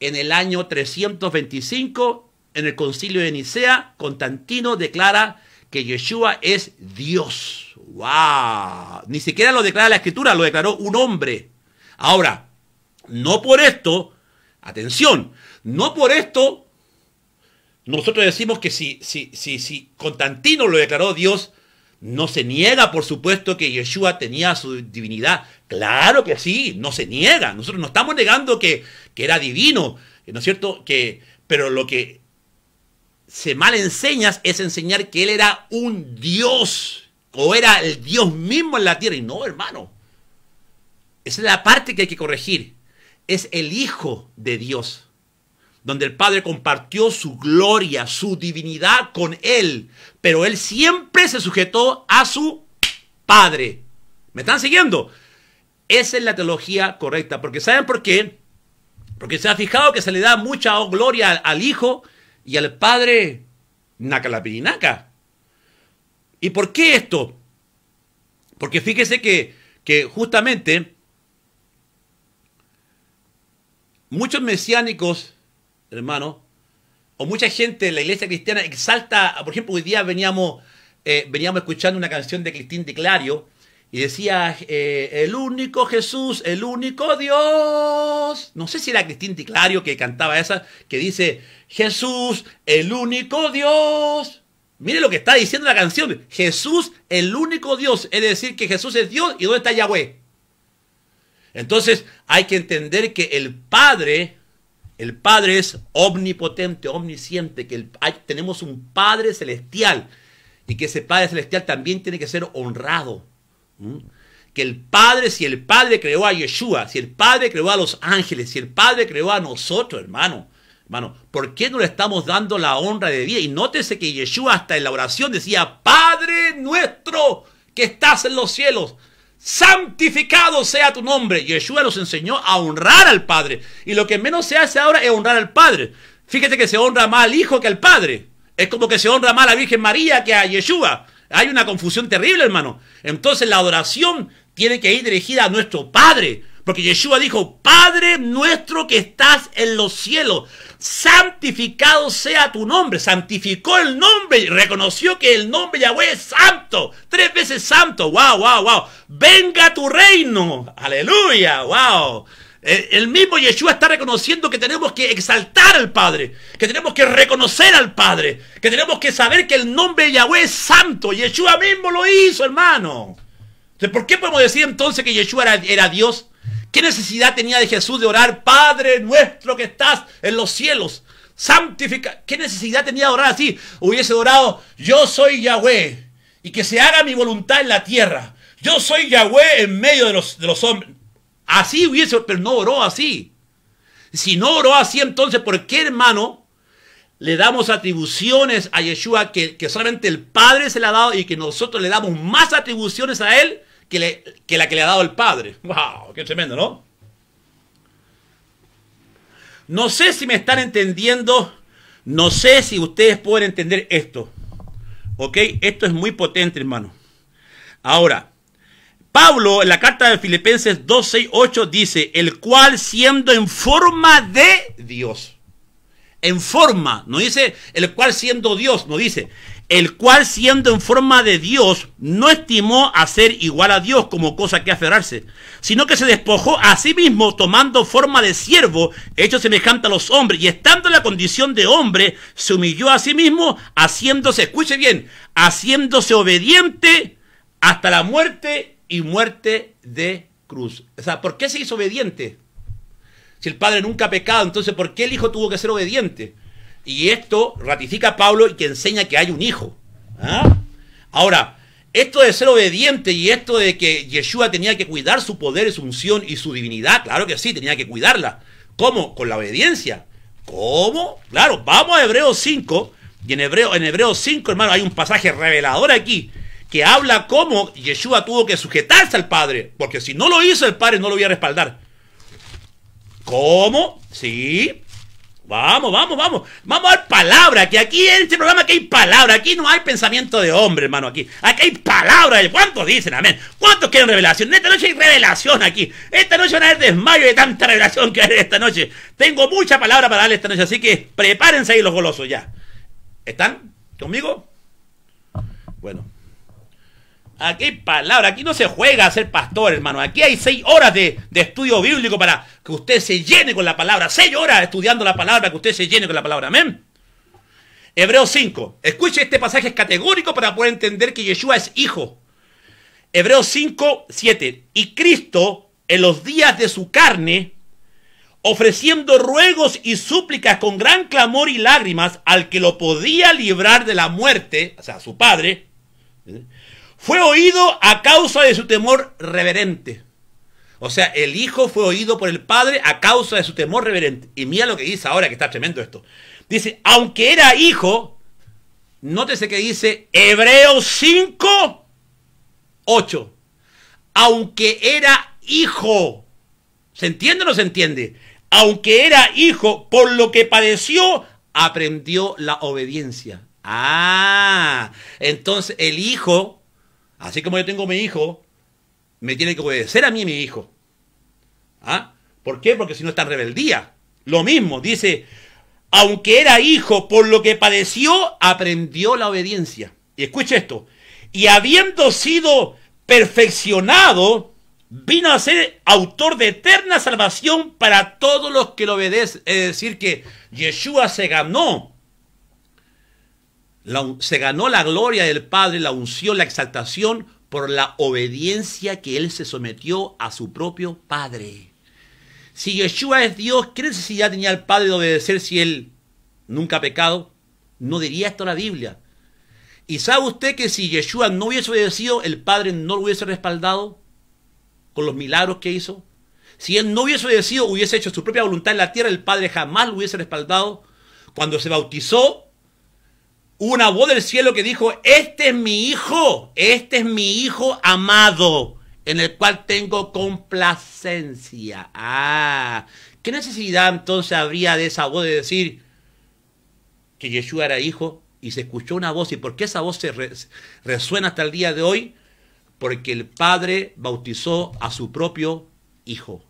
En el año 325, en el concilio de Nicea, Constantino declara que Yeshua es Dios. ¡Wow! Ni siquiera lo declara la escritura, lo declaró un hombre. Ahora, no por esto, atención, no por esto nosotros decimos que si, si, si, si Constantino lo declaró Dios, no se niega, por supuesto, que Yeshua tenía su divinidad. Claro que sí, no se niega. Nosotros no estamos negando que, que era divino, ¿no es cierto? Que, pero lo que se mal enseñas es enseñar que él era un Dios o era el Dios mismo en la tierra. Y no, hermano. Esa es la parte que hay que corregir. Es el Hijo de Dios, donde el Padre compartió su gloria, su divinidad con él, pero él siempre se sujetó a su Padre. ¿Me están siguiendo? Esa es la teología correcta, porque ¿saben por qué? Porque se ha fijado que se le da mucha gloria al, al Hijo, y al padre Nacalapirinaca. ¿Y por qué esto? Porque fíjese que, que justamente muchos mesiánicos, hermano, o mucha gente de la iglesia cristiana exalta, por ejemplo, hoy día veníamos, eh, veníamos escuchando una canción de Cristín de y decía, eh, el único Jesús, el único Dios. No sé si era Cristín de que cantaba esa, que dice, Jesús, el único Dios. Mire lo que está diciendo la canción. Jesús, el único Dios. Es decir, que Jesús es Dios y ¿dónde está Yahweh? Entonces hay que entender que el Padre, el Padre es omnipotente, omnisciente, que tenemos un Padre celestial y que ese Padre celestial también tiene que ser honrado. Que el Padre, si el Padre creó a Yeshua, si el Padre creó a los ángeles, si el Padre creó a nosotros, hermano, Hermano, ¿por qué no le estamos dando la honra de vida? Y nótese que Yeshua hasta en la oración decía, Padre nuestro que estás en los cielos, santificado sea tu nombre. Yeshua nos enseñó a honrar al Padre. Y lo que menos se hace ahora es honrar al Padre. Fíjate que se honra más al Hijo que al Padre. Es como que se honra más a la Virgen María que a Yeshua. Hay una confusión terrible, hermano. Entonces la adoración tiene que ir dirigida a nuestro Padre. Porque Yeshua dijo, Padre nuestro que estás en los cielos, santificado sea tu nombre. Santificó el nombre y reconoció que el nombre de Yahweh es santo. Tres veces santo. Wow, wow, wow. Venga tu reino. Aleluya. Wow. E, el mismo Yeshua está reconociendo que tenemos que exaltar al Padre, que tenemos que reconocer al Padre, que tenemos que saber que el nombre de Yahweh es santo. Yeshua mismo lo hizo, hermano. Entonces, ¿por qué podemos decir entonces que Yeshua era, era Dios? ¿Qué necesidad tenía de Jesús de orar, Padre nuestro que estás en los cielos? Santifica. ¿Qué necesidad tenía de orar así? Hubiese orado, yo soy Yahweh y que se haga mi voluntad en la tierra. Yo soy Yahweh en medio de los, hombres. Así hubiese, pero no oró así. Si no oró así, entonces, ¿por qué, hermano, le damos atribuciones a Yeshua que, que solamente el Padre se le ha dado y que nosotros le damos más atribuciones a Él que, la que le ha dado el padre. ¡Wow! ¡Qué tremendo, ¿no? No sé si me están entendiendo, no sé si ustedes pueden entender esto. ¿Ok? Esto es muy potente, hermano. Ahora, Pablo en la carta de Filipenses 2.6.8 dice, el cual siendo en forma de Dios, en forma, no dice el cual siendo Dios, no dice, el cual siendo en forma de Dios, no estimó hacer igual a Dios como cosa que aferrarse, sino que se despojó a sí mismo tomando forma de siervo, hecho semejante a los hombres, y estando en la condición de hombre, se humilló a sí mismo, haciéndose, escuche bien, haciéndose obediente hasta la muerte y muerte de cruz. O sea, ¿por qué se hizo obediente? Si el Padre nunca ha pecado, entonces ¿por qué el Hijo tuvo que ser obediente? Y esto ratifica a Pablo y que enseña que hay un hijo. ¿ah? Ahora, esto de ser obediente y esto de que Yeshua tenía que cuidar su poder, su unción y su divinidad, claro que sí, tenía que cuidarla. ¿Cómo? Con la obediencia. ¿Cómo? Claro, vamos a Hebreos 5. Y en Hebreos en Hebreo 5, hermano, hay un pasaje revelador aquí que habla cómo Yeshua tuvo que sujetarse al Padre. Porque si no lo hizo el Padre, no lo iba a respaldar. ¿Cómo? Sí. Vamos, vamos, vamos. Vamos a dar palabra. Que aquí en este programa que hay palabra. Aquí no hay pensamiento de hombre, hermano. Aquí. Aquí hay palabra. ¿Cuántos dicen amén? ¿Cuántos quieren revelación? Esta noche hay revelación aquí. Esta noche van a haber desmayo de tanta revelación que hay esta noche. Tengo mucha palabra para darle esta noche. Así que prepárense ahí los golosos ya. ¿Están conmigo? Bueno. Aquí palabra, aquí no se juega a ser pastor, hermano. Aquí hay seis horas de, estudio bíblico para que usted se llene con la palabra. Seis horas estudiando la palabra, para que usted se llene con la palabra. Amén. Hebreos 5. Escuche este pasaje es categórico para poder entender que Yeshua es hijo. Hebreos 5, 7. Y Cristo, en los días de su carne, ofreciendo ruegos y súplicas con gran clamor y lágrimas al que lo podía librar de la muerte, o sea, su padre fue oído a causa de su temor reverente. O sea, el hijo fue oído por el padre a causa de su temor reverente. Y mira lo que dice ahora, que está tremendo esto. Dice, aunque era hijo, nótese que dice Hebreos 5, 8. Aunque era hijo. ¿Se entiende o no se entiende? Aunque era hijo, por lo que padeció, aprendió la obediencia. Ah, entonces el hijo Así como yo tengo a mi hijo, me tiene que obedecer a mí mi hijo. ¿Ah? ¿Por qué? Porque si no está en rebeldía. Lo mismo, dice, aunque era hijo, por lo que padeció, aprendió la obediencia. Y escucha esto, y habiendo sido perfeccionado, vino a ser autor de eterna salvación para todos los que lo obedecen. Es decir, que Yeshua se ganó se ganó la gloria del Padre, la unción, la exaltación por la obediencia que él se sometió a su propio Padre. Si Yeshua es Dios, ¿qué necesidad tenía el Padre de obedecer si él nunca ha pecado? No diría esto la Biblia. ¿Y sabe usted que si Yeshua no hubiese obedecido, el Padre no lo hubiese respaldado con los milagros que hizo? Si él no hubiese obedecido, hubiese hecho su propia voluntad en la tierra, el Padre jamás lo hubiese respaldado. Cuando se bautizó, una voz del cielo que dijo, este es mi hijo, este es mi hijo amado, en el cual tengo complacencia. Ah, ¿qué necesidad entonces habría de esa voz de decir que Yeshua era hijo? Y se escuchó una voz, ¿y por qué esa voz se resuena hasta el día de hoy? Porque el Padre bautizó a su propio hijo.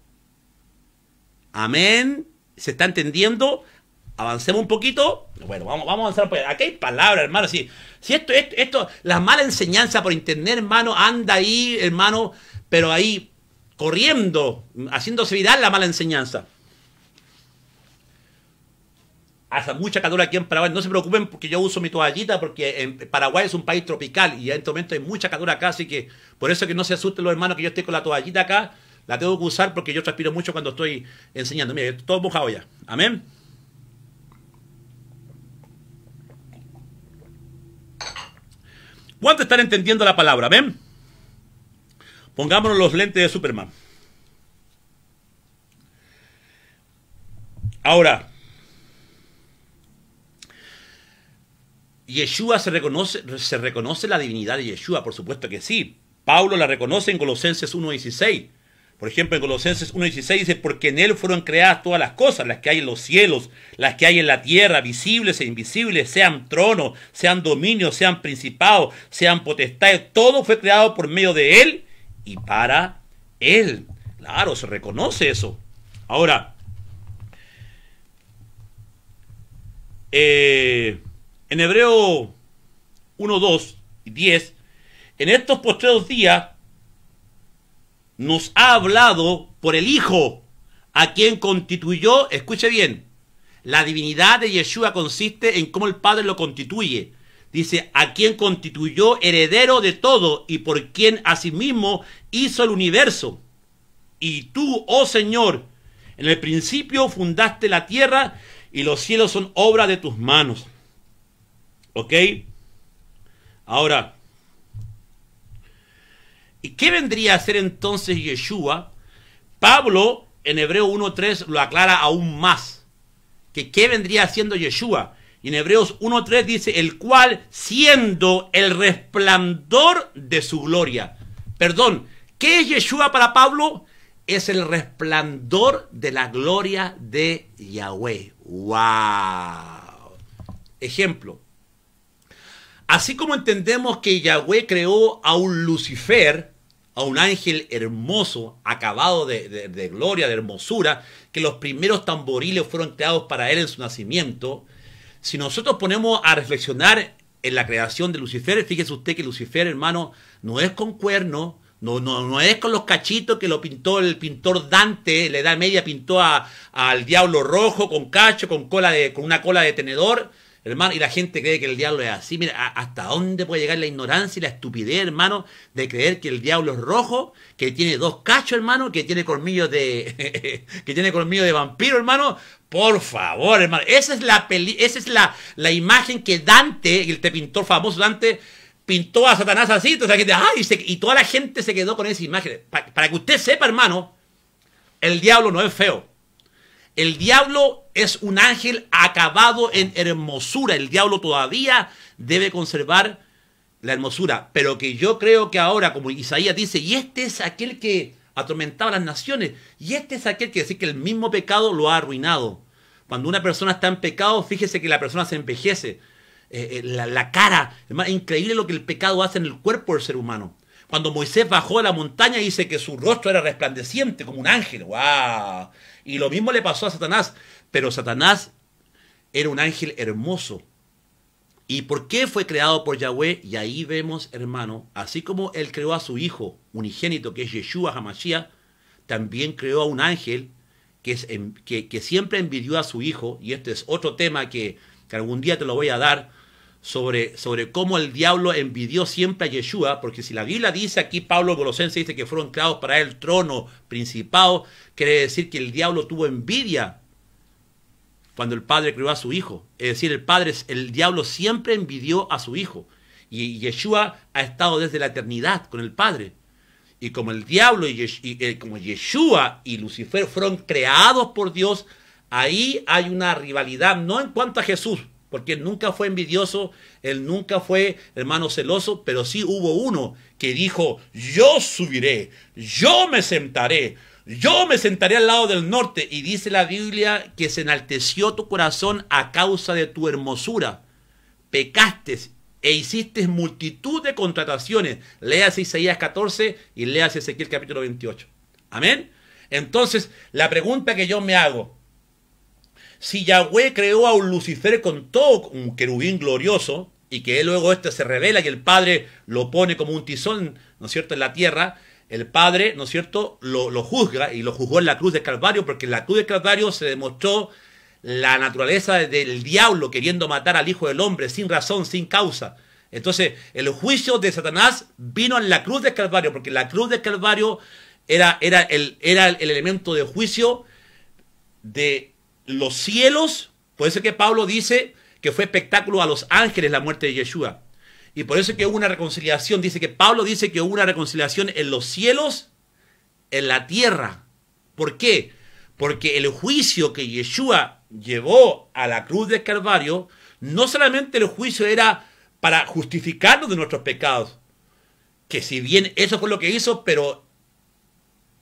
Amén. ¿Se está entendiendo? avancemos un poquito. Bueno, vamos, vamos a avanzar. pues Aquí hay palabras, hermano. Si, si esto, esto, la mala enseñanza por entender, hermano, anda ahí, hermano, pero ahí corriendo, haciéndose viral la mala enseñanza. Hace mucha calor aquí en Paraguay. No se preocupen porque yo uso mi toallita porque Paraguay es un país tropical y en este momento hay mucha calor acá, así que por eso que no se asusten los hermanos que yo esté con la toallita acá. La tengo que usar porque yo transpiro mucho cuando estoy enseñando. Mira, todo mojado ya. Amén. ¿Cuánto están entendiendo la palabra? ¿Ven? Pongámonos los lentes de Superman. Ahora, Yeshua se reconoce, se reconoce la divinidad de Yeshua, por supuesto que sí. Pablo la reconoce en Colosenses 1.16. Por ejemplo, en Colosenses 1.16 dice, porque en Él fueron creadas todas las cosas, las que hay en los cielos, las que hay en la tierra, visibles e invisibles, sean tronos, sean dominios, sean principados, sean potestades, todo fue creado por medio de Él y para Él. Claro, se reconoce eso. Ahora, eh, en Hebreo 1, y 10, en estos postreros días, nos ha hablado por el Hijo, a quien constituyó, escuche bien, la divinidad de Yeshua consiste en cómo el Padre lo constituye. Dice, a quien constituyó heredero de todo y por quien asimismo hizo el universo. Y tú, oh Señor, en el principio fundaste la tierra y los cielos son obra de tus manos. ¿Ok? Ahora, ¿Y qué vendría a ser entonces Yeshua? Pablo en Hebreo 1.3 lo aclara aún más. Que qué vendría haciendo Yeshua. Y en Hebreos 1.3 dice, el cual siendo el resplandor de su gloria. Perdón, ¿qué es Yeshua para Pablo? Es el resplandor de la gloria de Yahweh. ¡Wow! Ejemplo. Así como entendemos que Yahweh creó a un Lucifer, a un ángel hermoso, acabado de, gloria, de hermosura, que los primeros tamboriles fueron creados para él en su nacimiento. Si nosotros ponemos a reflexionar en la creación de Lucifer, fíjese usted que Lucifer, hermano, no es con cuernos, no, no, no, es con los cachitos que lo pintó el pintor Dante, la Edad Media pintó al diablo rojo con cacho, con, cola de, con una cola de tenedor. Hermano, y la gente cree que el diablo es así. Mira, ¿hasta dónde puede llegar la ignorancia y la estupidez, hermano, de creer que el diablo es rojo, que tiene dos cachos, hermano, que tiene colmillos de. que tiene colmillos de vampiro, hermano? Por favor, hermano. Esa es la peli, esa es la, la imagen que Dante, el pintor famoso Dante, pintó a Satanás así. ah, y, toda la gente se quedó con esa imagen. para que usted sepa, hermano, el diablo no es feo. El diablo es un ángel acabado en hermosura. El diablo todavía debe conservar la hermosura. Pero que yo creo que ahora, como Isaías dice, y este es aquel que atormentaba a las naciones, y este es aquel que dice que el mismo pecado lo ha arruinado. Cuando una persona está en pecado, fíjese que la persona se envejece. Eh, eh, la, cara, es más increíble lo que el pecado hace en el cuerpo del ser humano. Cuando Moisés bajó de la montaña dice que su rostro era resplandeciente como un ángel. ¡Wow! Y lo mismo le pasó a Satanás. Pero Satanás era un ángel hermoso. ¿Y por qué fue creado por Yahweh? Y ahí vemos, hermano, así como él creó a su hijo unigénito, que es Yeshua Hamashiach, también creó a un ángel que, es, que, siempre envidió a su hijo. Y este es otro tema que algún día te lo voy a dar sobre, sobre cómo el diablo envidió siempre a Yeshua, porque si la Biblia dice aquí, Pablo Golosense dice que fueron creados para el trono, principado, quiere decir que el diablo tuvo envidia cuando el padre creó a su hijo. Es decir, el padre, el diablo siempre envidió a su hijo. Y Yeshua ha estado desde la eternidad con el padre. Y como el diablo y, eh, como Yeshua y Lucifer fueron creados por Dios, ahí hay una rivalidad, no en cuanto a Jesús, porque él nunca fue envidioso, él nunca fue hermano celoso, pero sí hubo uno que dijo, yo subiré, yo me sentaré, yo me sentaré al lado del norte. Y dice la Biblia que se enalteció tu corazón a causa de tu hermosura. Pecaste e hiciste multitud de contrataciones. Leas Isaías 14 y leas Ezequiel capítulo 28. Amén. Entonces, la pregunta que yo me hago, si Yahweh creó a un Lucifer con todo un querubín glorioso, y que luego este se revela y el Padre lo pone como un tizón, ¿no es cierto?, en la tierra, el Padre, ¿no es cierto?, lo, juzga y lo juzgó en la cruz de Calvario, porque en la cruz de Calvario se demostró la naturaleza del diablo queriendo matar al Hijo del Hombre sin razón, sin causa. Entonces, el juicio de Satanás vino en la cruz de Calvario, porque la cruz de Calvario era, era, el, era el elemento de juicio de los cielos, por eso que Pablo dice que fue espectáculo a los ángeles la muerte de Yeshua. Y por eso que hubo una reconciliación, dice que Pablo dice que hubo una reconciliación en los cielos, en la tierra. ¿Por qué? Porque el juicio que Yeshua llevó a la cruz de Calvario, no solamente el juicio era para justificarnos de nuestros pecados, que si bien eso fue lo que hizo, pero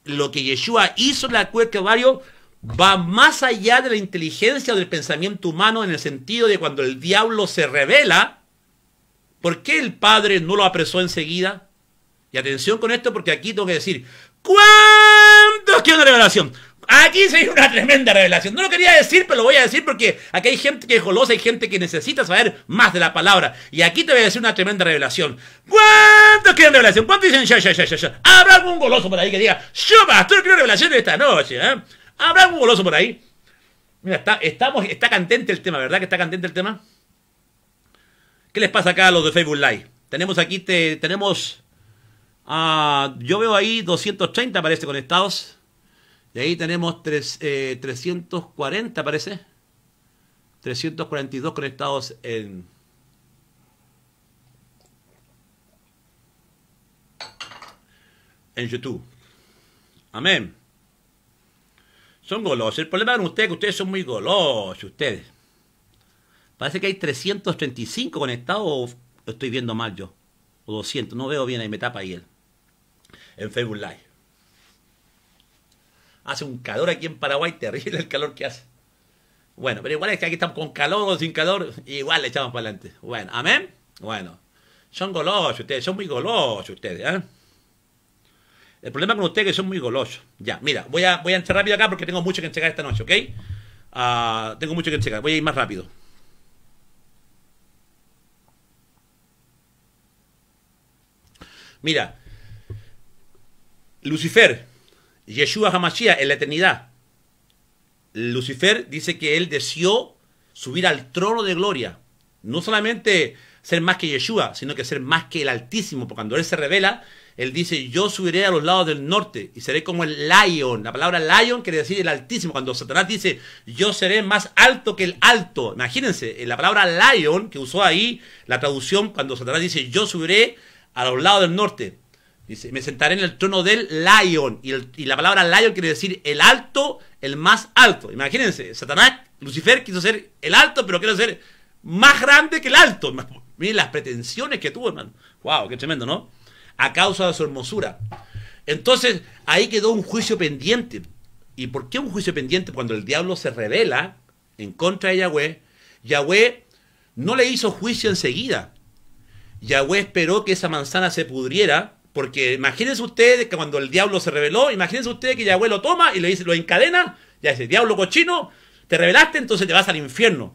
lo que Yeshua hizo en la cruz de Calvario va más allá de la inteligencia o del pensamiento humano en el sentido de cuando el diablo se revela, ¿por qué el padre no lo apresó enseguida? Y atención con esto porque aquí tengo que decir, ¿cuántos quieren una revelación? Aquí se hizo una tremenda revelación. No lo quería decir, pero lo voy a decir porque aquí hay gente que es golosa, hay gente que necesita saber más de la palabra. Y aquí te voy a decir una tremenda revelación. ¿Cuántos quieren revelación? ¿Cuántos dicen ya, ya, ya, ya, ya? Habrá algún goloso por ahí que diga, yo pastor quiero revelación esta noche, ¿eh? Habrá algún boloso por ahí. Mira, está, estamos, está candente el tema, ¿verdad? Que está candente el tema. ¿Qué les pasa acá a los de Facebook Live? Tenemos aquí, te, tenemos... Ah, yo veo ahí 230 parece conectados. Y ahí tenemos 340 eh, parece. 342 conectados en... En YouTube. Amén. Son golosos. El problema con ustedes es que ustedes son muy golosos, ustedes. Parece que hay 335 conectados o estoy viendo mal yo. O 200, no veo bien ahí, me tapa ahí él. En Facebook Live. Hace un calor aquí en Paraguay, terrible el calor que hace. Bueno, pero igual es que aquí estamos con calor o sin calor, igual le echamos para adelante. Bueno, amén. Bueno, son golosos ustedes, son muy golosos ustedes, ¿eh? El problema con ustedes es que son muy golosos. Ya, mira, voy a, voy a entrar rápido acá porque tengo mucho que entregar esta noche, ¿ok? Ah, tengo mucho que entregar, voy a ir más rápido. Mira, Lucifer, Yeshua Hamashiach en la eternidad. Lucifer dice que él deseó subir al trono de gloria. No solamente ser más que Yeshua, sino que ser más que el Altísimo, porque cuando él se revela, él dice, yo subiré a los lados del norte y seré como el lion. La palabra lion quiere decir el altísimo. Cuando Satanás dice, yo seré más alto que el alto. Imagínense, eh, la palabra lion que usó ahí, la traducción, cuando Satanás dice, yo subiré a los lados del norte. Dice, me sentaré en el trono del lion. Y, la palabra lion quiere decir el alto, el más alto. Imagínense, Satanás, Lucifer quiso ser el alto, pero quiere ser más grande que el alto. Miren las pretensiones que tuvo, hermano. Wow, qué tremendo, ¿no? a causa de su hermosura. Entonces, ahí quedó un juicio pendiente. ¿Y por qué un juicio pendiente? Cuando el diablo se revela en contra de Yahweh, Yahweh no le hizo juicio enseguida. Yahweh esperó que esa manzana se pudriera, porque imagínense ustedes que cuando el diablo se reveló, imagínense ustedes que Yahweh lo toma y le dice, lo encadena, ya dice, diablo cochino, te revelaste, entonces te vas al infierno.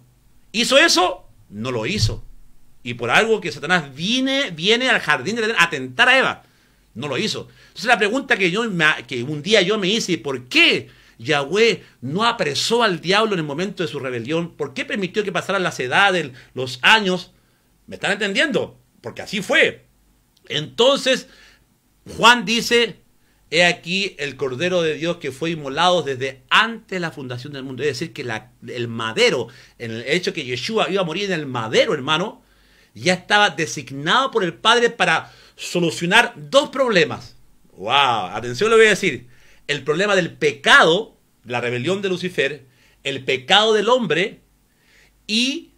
¿Hizo eso? No lo hizo. Y por algo que Satanás viene, viene al jardín de Edén a tentar a Eva. No lo hizo. Entonces la pregunta que, yo que un día yo me hice, ¿por qué Yahweh no apresó al diablo en el momento de su rebelión? ¿Por qué permitió que pasaran las edades, los años? ¿Me están entendiendo? Porque así fue. Entonces, Juan dice, he aquí el Cordero de Dios que fue inmolado desde antes de la fundación del mundo. Es decir, que el madero, en el hecho que Yeshua iba a morir en el madero, hermano, ya estaba designado por el Padre para solucionar dos problemas. ¡Wow! Atención, lo voy a decir. El problema del pecado, la rebelión de Lucifer, el pecado del hombre y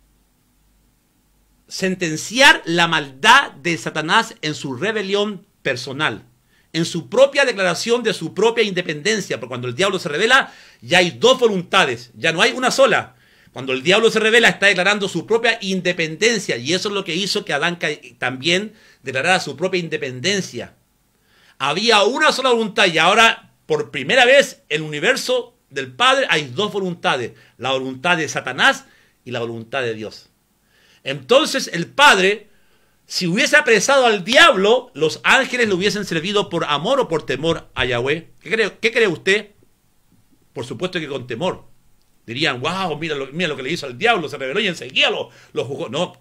sentenciar la maldad de Satanás en su rebelión personal, en su propia declaración de su propia independencia, porque cuando el diablo se revela, ya hay dos voluntades, ya no hay una sola, cuando el diablo se revela, está declarando su propia independencia. Y eso es lo que hizo que Adán también declarara su propia independencia. Había una sola voluntad y ahora, por primera vez, en el universo del Padre hay dos voluntades. La voluntad de Satanás y la voluntad de Dios. Entonces el Padre, si hubiese apresado al diablo, los ángeles le hubiesen servido por amor o por temor a Yahweh. ¿Qué cree, qué cree usted? Por supuesto que con temor. Dirían, wow, mira lo, mira lo que le hizo al diablo, se reveló y enseguida lo, lo juzgó. No.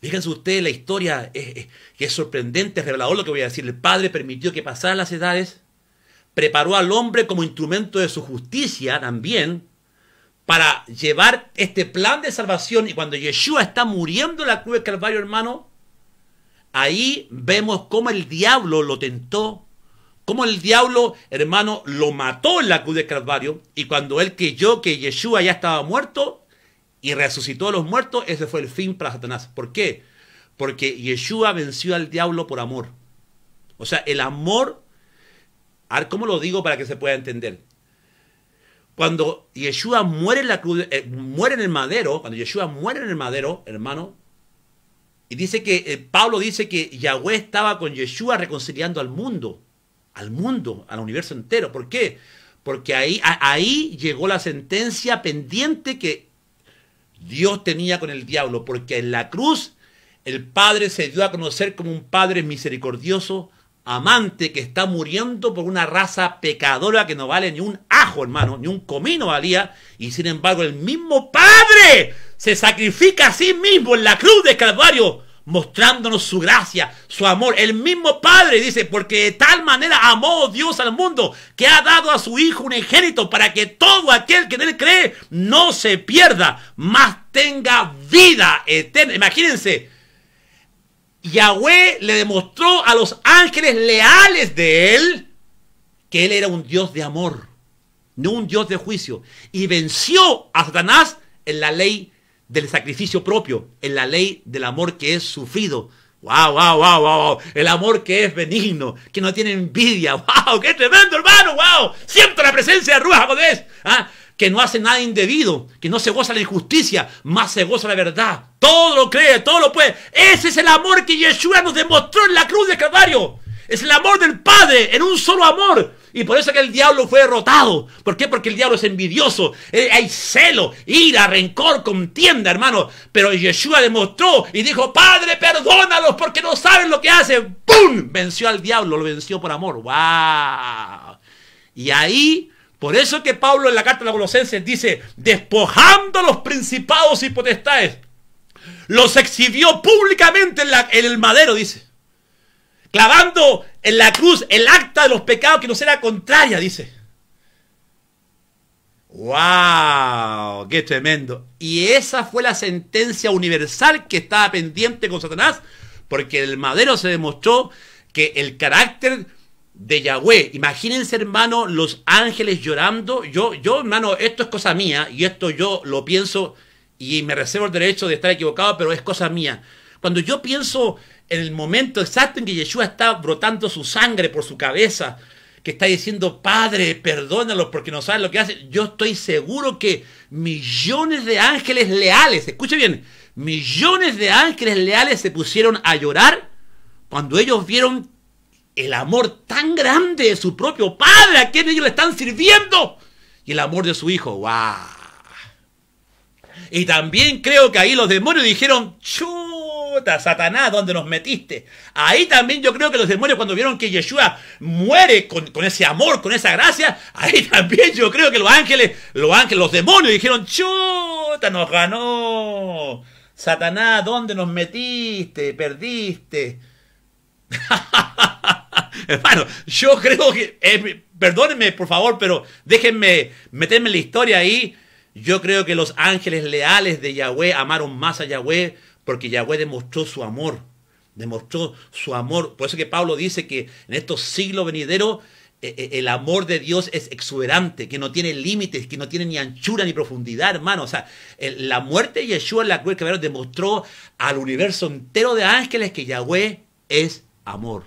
Fíjense ustedes, la historia que es, sorprendente, revelador lo que voy a decir. El Padre permitió que pasaran las edades, preparó al hombre como instrumento de su justicia también, para llevar este plan de salvación. Y cuando Yeshua está muriendo en la cruz del Calvario, hermano, ahí vemos cómo el diablo lo tentó como el diablo, hermano, lo mató en la cruz de Calvario y cuando él creyó que Yeshua ya estaba muerto y resucitó a los muertos, ese fue el fin para Satanás. ¿Por qué? Porque Yeshua venció al diablo por amor. O sea, el amor, a ver, ¿cómo lo digo para que se pueda entender? Cuando Yeshua muere en la cruz, eh, muere en el madero, cuando Yeshua muere en el madero, hermano, y dice que eh, Pablo dice que Yahweh estaba con Yeshua reconciliando al mundo al mundo, al universo entero. ¿Por qué? Porque ahí, ahí llegó la sentencia pendiente que Dios tenía con el diablo, porque en la cruz el Padre se dio a conocer como un Padre misericordioso, amante, que está muriendo por una raza pecadora que no vale ni un ajo, hermano, ni un comino valía, y sin embargo el mismo Padre se sacrifica a sí mismo en la cruz de Calvario mostrándonos su gracia, su amor. El mismo Padre dice, porque de tal manera amó Dios al mundo que ha dado a su Hijo un ejército para que todo aquel que en él cree no se pierda, mas tenga vida eterna. Imagínense, Yahweh le demostró a los ángeles leales de él que él era un Dios de amor, no un Dios de juicio, y venció a Satanás en la ley del sacrificio propio, en la ley del amor que es sufrido. ¡Wow, wow, wow, wow! El amor que es benigno, que no tiene envidia. ¡Wow! ¡Qué tremendo, hermano! ¡Wow! Siento la presencia de Ruja ¿ah? Que no hace nada indebido, que no se goza la injusticia, más se goza la verdad. Todo lo cree, todo lo puede. Ese es el amor que Yeshua nos demostró en la cruz de Calvario. Es el amor del Padre en un solo amor. Y por eso que el diablo fue derrotado. ¿Por qué? Porque el diablo es envidioso. Eh, hay celo, ira, rencor, contienda, hermano. Pero Yeshua demostró y dijo, Padre, perdónalos porque no saben lo que hacen. ¡Pum! Venció al diablo, lo venció por amor. ¡Wow! Y ahí por eso que Pablo en la carta de los Colosenses dice, despojando los principados y potestades, los exhibió públicamente en el madero, dice clavando en la cruz el acta de los pecados que nos era contraria, dice. ¡Wow! ¡Qué tremendo! Y esa fue la sentencia universal que estaba pendiente con Satanás, porque el madero se demostró que el carácter de Yahweh. Imagínense, hermano, los ángeles llorando. Yo, yo, hermano, esto es cosa mía y esto yo lo pienso y me reservo el derecho de estar equivocado, pero es cosa mía. Cuando yo pienso en el momento exacto en que Yeshua está brotando su sangre por su cabeza, que está diciendo, Padre, perdónalos porque no saben lo que hacen, yo estoy seguro que millones de ángeles leales, escuche bien, millones de ángeles leales se pusieron a llorar cuando ellos vieron el amor tan grande de su propio Padre, a quien ellos le están sirviendo, y el amor de su Hijo, Y también creo que ahí los demonios dijeron, ¡chu! Satanás, ¿dónde nos metiste? Ahí también yo creo que los demonios cuando vieron que Yeshua muere con, ese amor, con esa gracia, ahí también yo creo que los ángeles, los ángeles, los demonios dijeron, chuta, nos ganó. Satanás, ¿dónde nos metiste? Perdiste. Hermano, yo creo que, eh, perdónenme por favor, pero déjenme meterme en la historia ahí. Yo creo que los ángeles leales de Yahweh amaron más a Yahweh porque Yahweh demostró su amor, demostró su amor. Por eso que Pablo dice que en estos siglos venideros eh, eh, el amor de Dios es exuberante, que no tiene límites, que no tiene ni anchura ni profundidad, hermano. O sea, la muerte de Yeshua en la cruz que demostró al universo entero de ángeles que Yahweh es amor.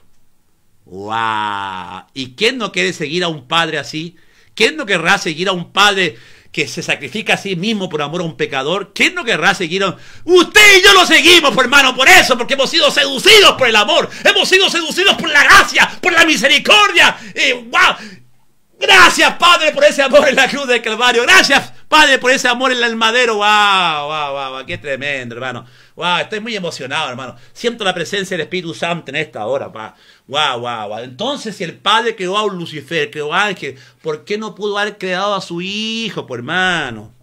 ¡Wow! ¿Y quién no quiere seguir a un padre así? ¿Quién no querrá seguir a un padre que se sacrifica a sí mismo por amor a un pecador, ¿quién no querrá seguir? Usted y yo lo seguimos, hermano, por eso, porque hemos sido seducidos por el amor, hemos sido seducidos por la gracia, por la misericordia. Y, Gracias, Padre, por ese amor en la cruz del Calvario. Gracias, Padre, por ese amor en el madero. ¡Wow, wow, wow! ¡Qué tremendo, hermano! Wow, estoy muy emocionado, hermano. Siento la presencia del Espíritu Santo en esta hora, pa. Wow, wow, wow. Entonces, si el Padre creó a un Lucifer, creó a Ángel, ¿por qué no pudo haber creado a su hijo, por pues, hermano?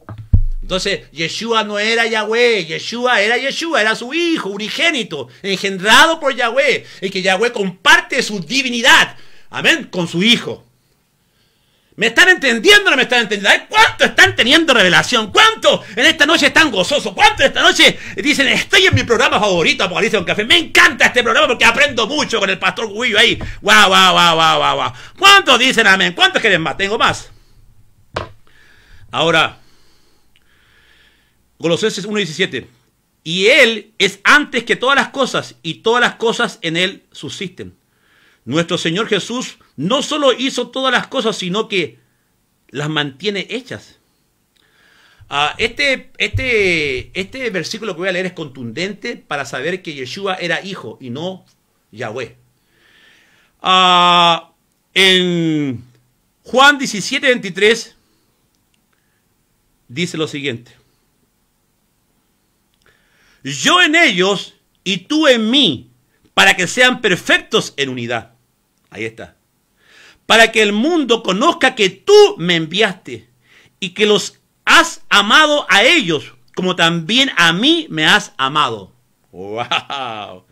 Entonces, Yeshua no era Yahweh, Yeshua era Yeshua, era su hijo unigénito, engendrado por Yahweh, y que Yahweh comparte su divinidad, amén, con su hijo. ¿Me están entendiendo o no me están entendiendo? ¿Cuánto están teniendo revelación? ¿Cuánto en esta noche están gozosos? ¿Cuánto en esta noche dicen, estoy en mi programa favorito, Apocalipsis con Café? Me encanta este programa porque aprendo mucho con el pastor Guillo ahí. ¡Guau, guau, guau, guau, guau, guau! ¿Cuántos dicen amén? ¿Cuántos quieren más? Tengo más. Ahora, Colosenses 1.17. Y Él es antes que todas las cosas y todas las cosas en Él subsisten. Nuestro Señor Jesús no solo hizo todas las cosas, sino que las mantiene hechas. Ah, este, este, este versículo que voy a leer es contundente para saber que Yeshua era hijo y no Yahweh. Ah, en Juan 17, 23 dice lo siguiente. Yo en ellos y tú en mí, para que sean perfectos en unidad Ahí está. Para que el mundo conozca que tú me enviaste y que los has amado a ellos como también a mí me has amado. ¡Wow!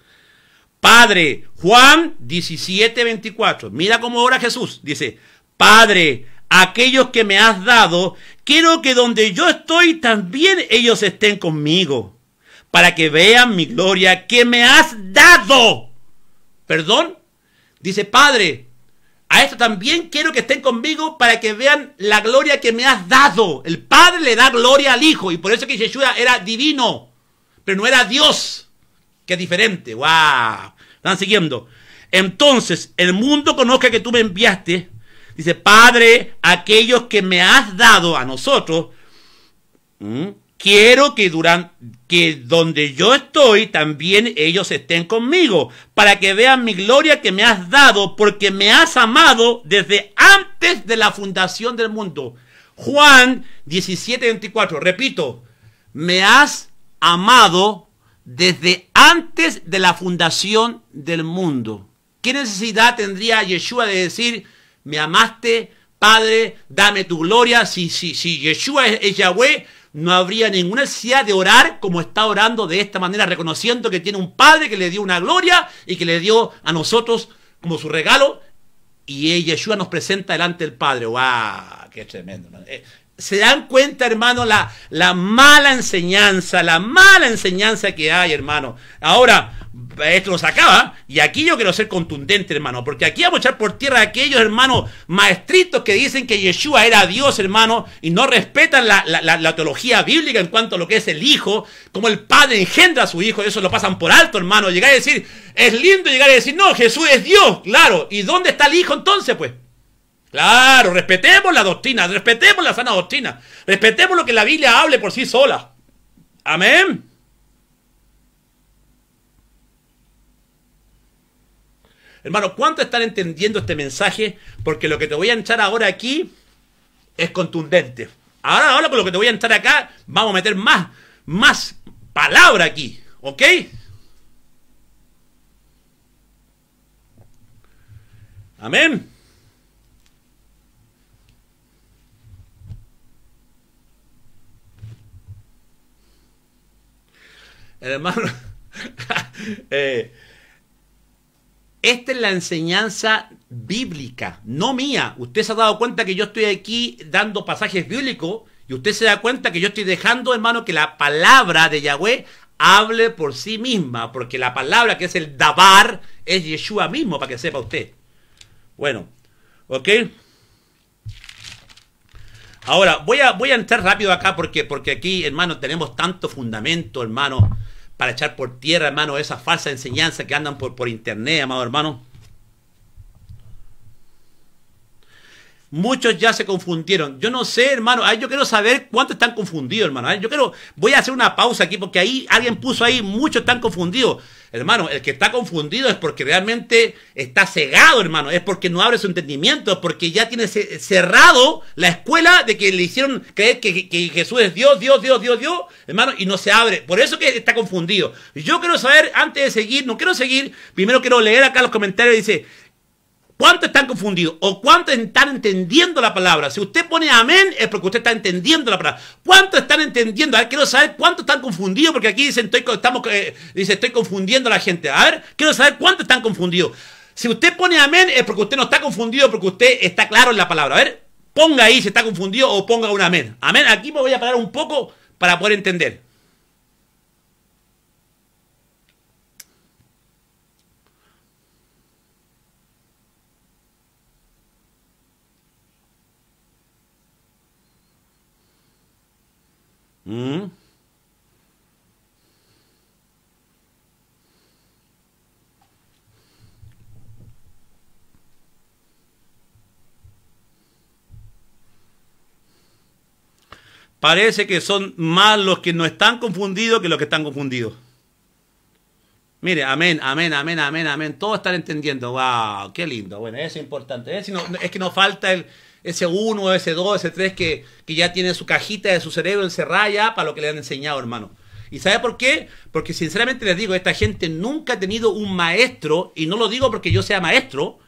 Padre, Juan 17, 24. Mira cómo ora Jesús. Dice, Padre, aquellos que me has dado, quiero que donde yo estoy también ellos estén conmigo, para que vean mi gloria que me has dado. Perdón, Dice, Padre, a esto también quiero que estén conmigo para que vean la gloria que me has dado. El Padre le da gloria al Hijo y por eso que Yeshua era divino, pero no era Dios, que es diferente. ¡Wow! Están siguiendo. Entonces, el mundo conozca que tú me enviaste. Dice, Padre, aquellos que me has dado a nosotros, ¿Mm? Quiero que que donde yo estoy también ellos estén conmigo, para que vean mi gloria que me has dado, porque me has amado desde antes de la fundación del mundo. Juan 17:24, repito, me has amado desde antes de la fundación del mundo. ¿Qué necesidad tendría Yeshua de decir, me amaste, Padre, dame tu gloria? Si, si, si Yeshua es Yahweh, no habría ninguna necesidad de orar como está orando de esta manera, reconociendo que tiene un Padre que le dio una gloria y que le dio a nosotros como su regalo. Y Yeshua nos presenta delante del Padre. ¡Wow! ¡Qué tremendo! se dan cuenta, hermano, la, la mala enseñanza, la mala enseñanza que hay, hermano. Ahora, esto nos acaba, y aquí yo quiero ser contundente, hermano, porque aquí vamos a echar por tierra a aquellos, hermanos, maestritos que dicen que Yeshua era Dios, hermano, y no respetan la, teología bíblica en cuanto a lo que es el hijo, como el padre engendra a su hijo, eso lo pasan por alto, hermano. Llegar a decir, es lindo llegar a decir, no, Jesús es Dios, claro, ¿y dónde está el hijo entonces, pues? Claro, respetemos la doctrina, respetemos la sana doctrina, respetemos lo que la Biblia hable por sí sola. Amén. Hermano, ¿cuánto están entendiendo este mensaje? Porque lo que te voy a echar ahora aquí es contundente. Ahora, ahora con lo que te voy a echar acá, vamos a meter más, más palabra aquí, ¿ok? Amén. hermano. Eh, esta es la enseñanza bíblica, no mía. Usted se ha dado cuenta que yo estoy aquí dando pasajes bíblicos y usted se da cuenta que yo estoy dejando, hermano, que la palabra de Yahweh hable por sí misma, porque la palabra que es el dabar es Yeshua mismo, para que sepa usted. Bueno, ¿ok? Ahora, voy a, voy a entrar rápido acá porque, porque aquí, hermano, tenemos tanto fundamento, hermano para echar por tierra, hermano, esa falsa enseñanza que andan por, por internet, amado hermano. Muchos ya se confundieron. Yo no sé, hermano. ahí yo quiero saber cuántos están confundidos, hermano. yo quiero. Voy a hacer una pausa aquí porque ahí alguien puso ahí, muchos están confundidos. Hermano, el que está confundido es porque realmente está cegado, hermano. Es porque no abre su entendimiento, es porque ya tiene cerrado la escuela de que le hicieron creer que Jesús es Dios, Dios, Dios, Dios, Dios, hermano, y no se abre. Por eso que está confundido. Yo quiero saber, antes de seguir, no quiero seguir, primero quiero leer acá los comentarios. Dice, ¿Cuántos están confundidos? ¿O cuántos están entendiendo la palabra? Si usted pone amén, es porque usted está entendiendo la palabra. ¿Cuántos están entendiendo? A ver, quiero saber cuántos están confundidos, porque aquí dicen, estoy, estamos, eh, dice, estoy confundiendo a la gente. A ver, quiero saber cuántos están confundidos. Si usted pone amén, es porque usted no está confundido, porque usted está claro en la palabra. A ver, ponga ahí si está confundido o ponga un amén. Amén, aquí me voy a parar un poco para poder entender. Mm. Parece que son más los que no están confundidos que los que están confundidos. Mire, amén, amén, amén, amén, amén. Todos están entendiendo. ¡Wow! ¡Qué lindo! Bueno, eso es importante. Es, eh, es que nos falta el, ese uno, ese dos, ese tres que, que ya tiene su cajita de su cerebro encerrada ya para lo que le han enseñado, hermano. ¿Y sabe por qué? Porque sinceramente les digo, esta gente nunca ha tenido un maestro, y no lo digo porque yo sea maestro,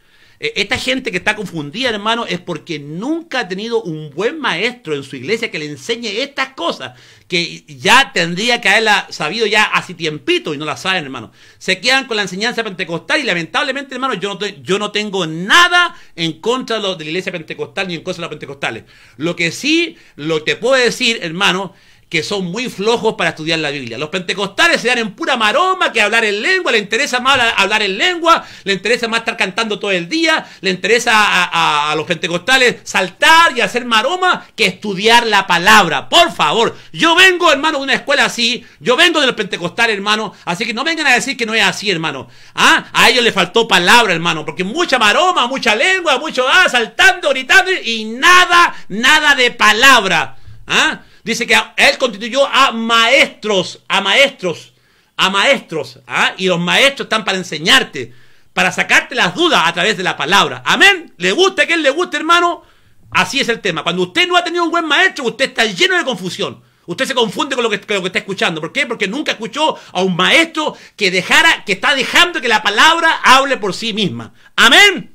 eh, esta gente que está confundida, hermano, es porque nunca ha tenido un buen maestro en su iglesia que le enseñe estas cosas, que ya tendría que haberla sabido ya hace tiempito y no la saben, hermano. Se quedan con la enseñanza pentecostal y lamentablemente, hermano, yo no, yo no tengo nada en contra de, de la iglesia pentecostal ni en contra de los pentecostales. Lo que sí, lo que puedo decir, hermano, que son muy flojos para estudiar la Biblia. Los pentecostales se dan en pura maroma que hablar en lengua, le interesa más hablar en lengua, le interesa más estar cantando todo el día, le interesa a, los pentecostales saltar y hacer maroma que estudiar la palabra. Por favor, yo vengo, hermano, de una escuela así, yo vengo del Pentecostal, hermano, así que no vengan a decir que no es así, hermano. ¿Ah? A ellos les faltó palabra, hermano, porque mucha maroma, mucha lengua, mucho ah, saltando, gritando y nada, nada de palabra. ¿Ah? Dice que él constituyó a maestros, a maestros, a maestros. ¿ah? Y los maestros están para enseñarte, para sacarte las dudas a través de la palabra. Amén. ¿Le gusta a él le guste, hermano? Así es el tema. Cuando usted no ha tenido un buen maestro, usted está lleno de confusión. Usted se confunde con lo, que, está escuchando. ¿Por qué? Porque nunca escuchó a un maestro que dejara, que está dejando que la palabra hable por sí misma. Amén.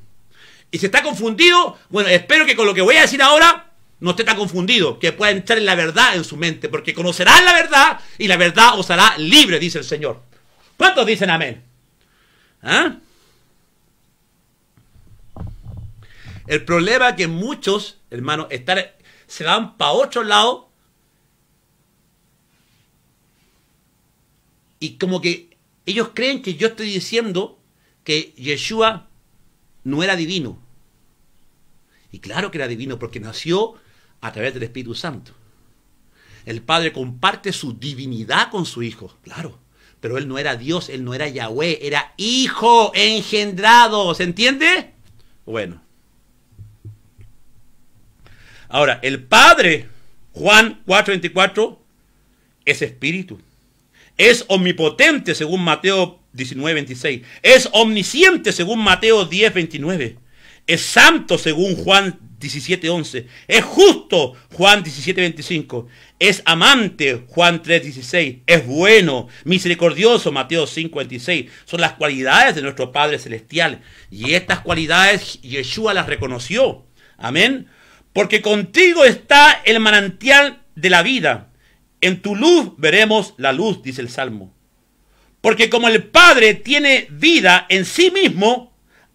Y se está confundido, bueno, espero que con lo que voy a decir ahora no esté tan confundido, que pueda entrar en la verdad en su mente, porque conocerá la verdad y la verdad os hará libre, dice el Señor. ¿Cuántos dicen amén? ¿Ah? El problema es que muchos, hermanos, se van para otro lado y como que ellos creen que yo estoy diciendo que Yeshua no era divino. Y claro que era divino porque nació a través del Espíritu Santo. El Padre comparte su divinidad con su Hijo, claro. Pero Él no era Dios, Él no era Yahweh, era Hijo engendrado, ¿se entiende? Bueno. Ahora, el Padre, Juan 4:24, es Espíritu. Es omnipotente según Mateo 19:26. Es omnisciente según Mateo 10:29 es santo según Juan 17.11, es justo Juan 17.25, es amante Juan 3.16, es bueno, misericordioso Mateo 5.26, son las cualidades de nuestro Padre Celestial y estas cualidades Yeshua las reconoció, amén, porque contigo está el manantial de la vida, en tu luz veremos la luz, dice el Salmo, porque como el Padre tiene vida en sí mismo,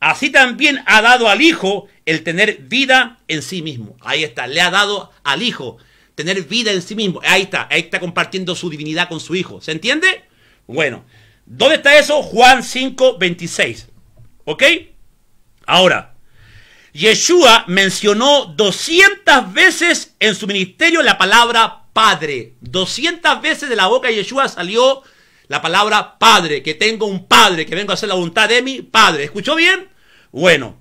así también ha dado al Hijo el tener vida en sí mismo. Ahí está, le ha dado al Hijo tener vida en sí mismo. Ahí está, ahí está compartiendo su divinidad con su Hijo. ¿Se entiende? Bueno, ¿dónde está eso? Juan 5, 26. ¿Ok? Ahora, Yeshua mencionó 200 veces en su ministerio la palabra Padre. 200 veces de la boca de Yeshua salió la palabra Padre, que tengo un Padre, que vengo a hacer la voluntad de mi Padre. ¿Escuchó bien? Bueno,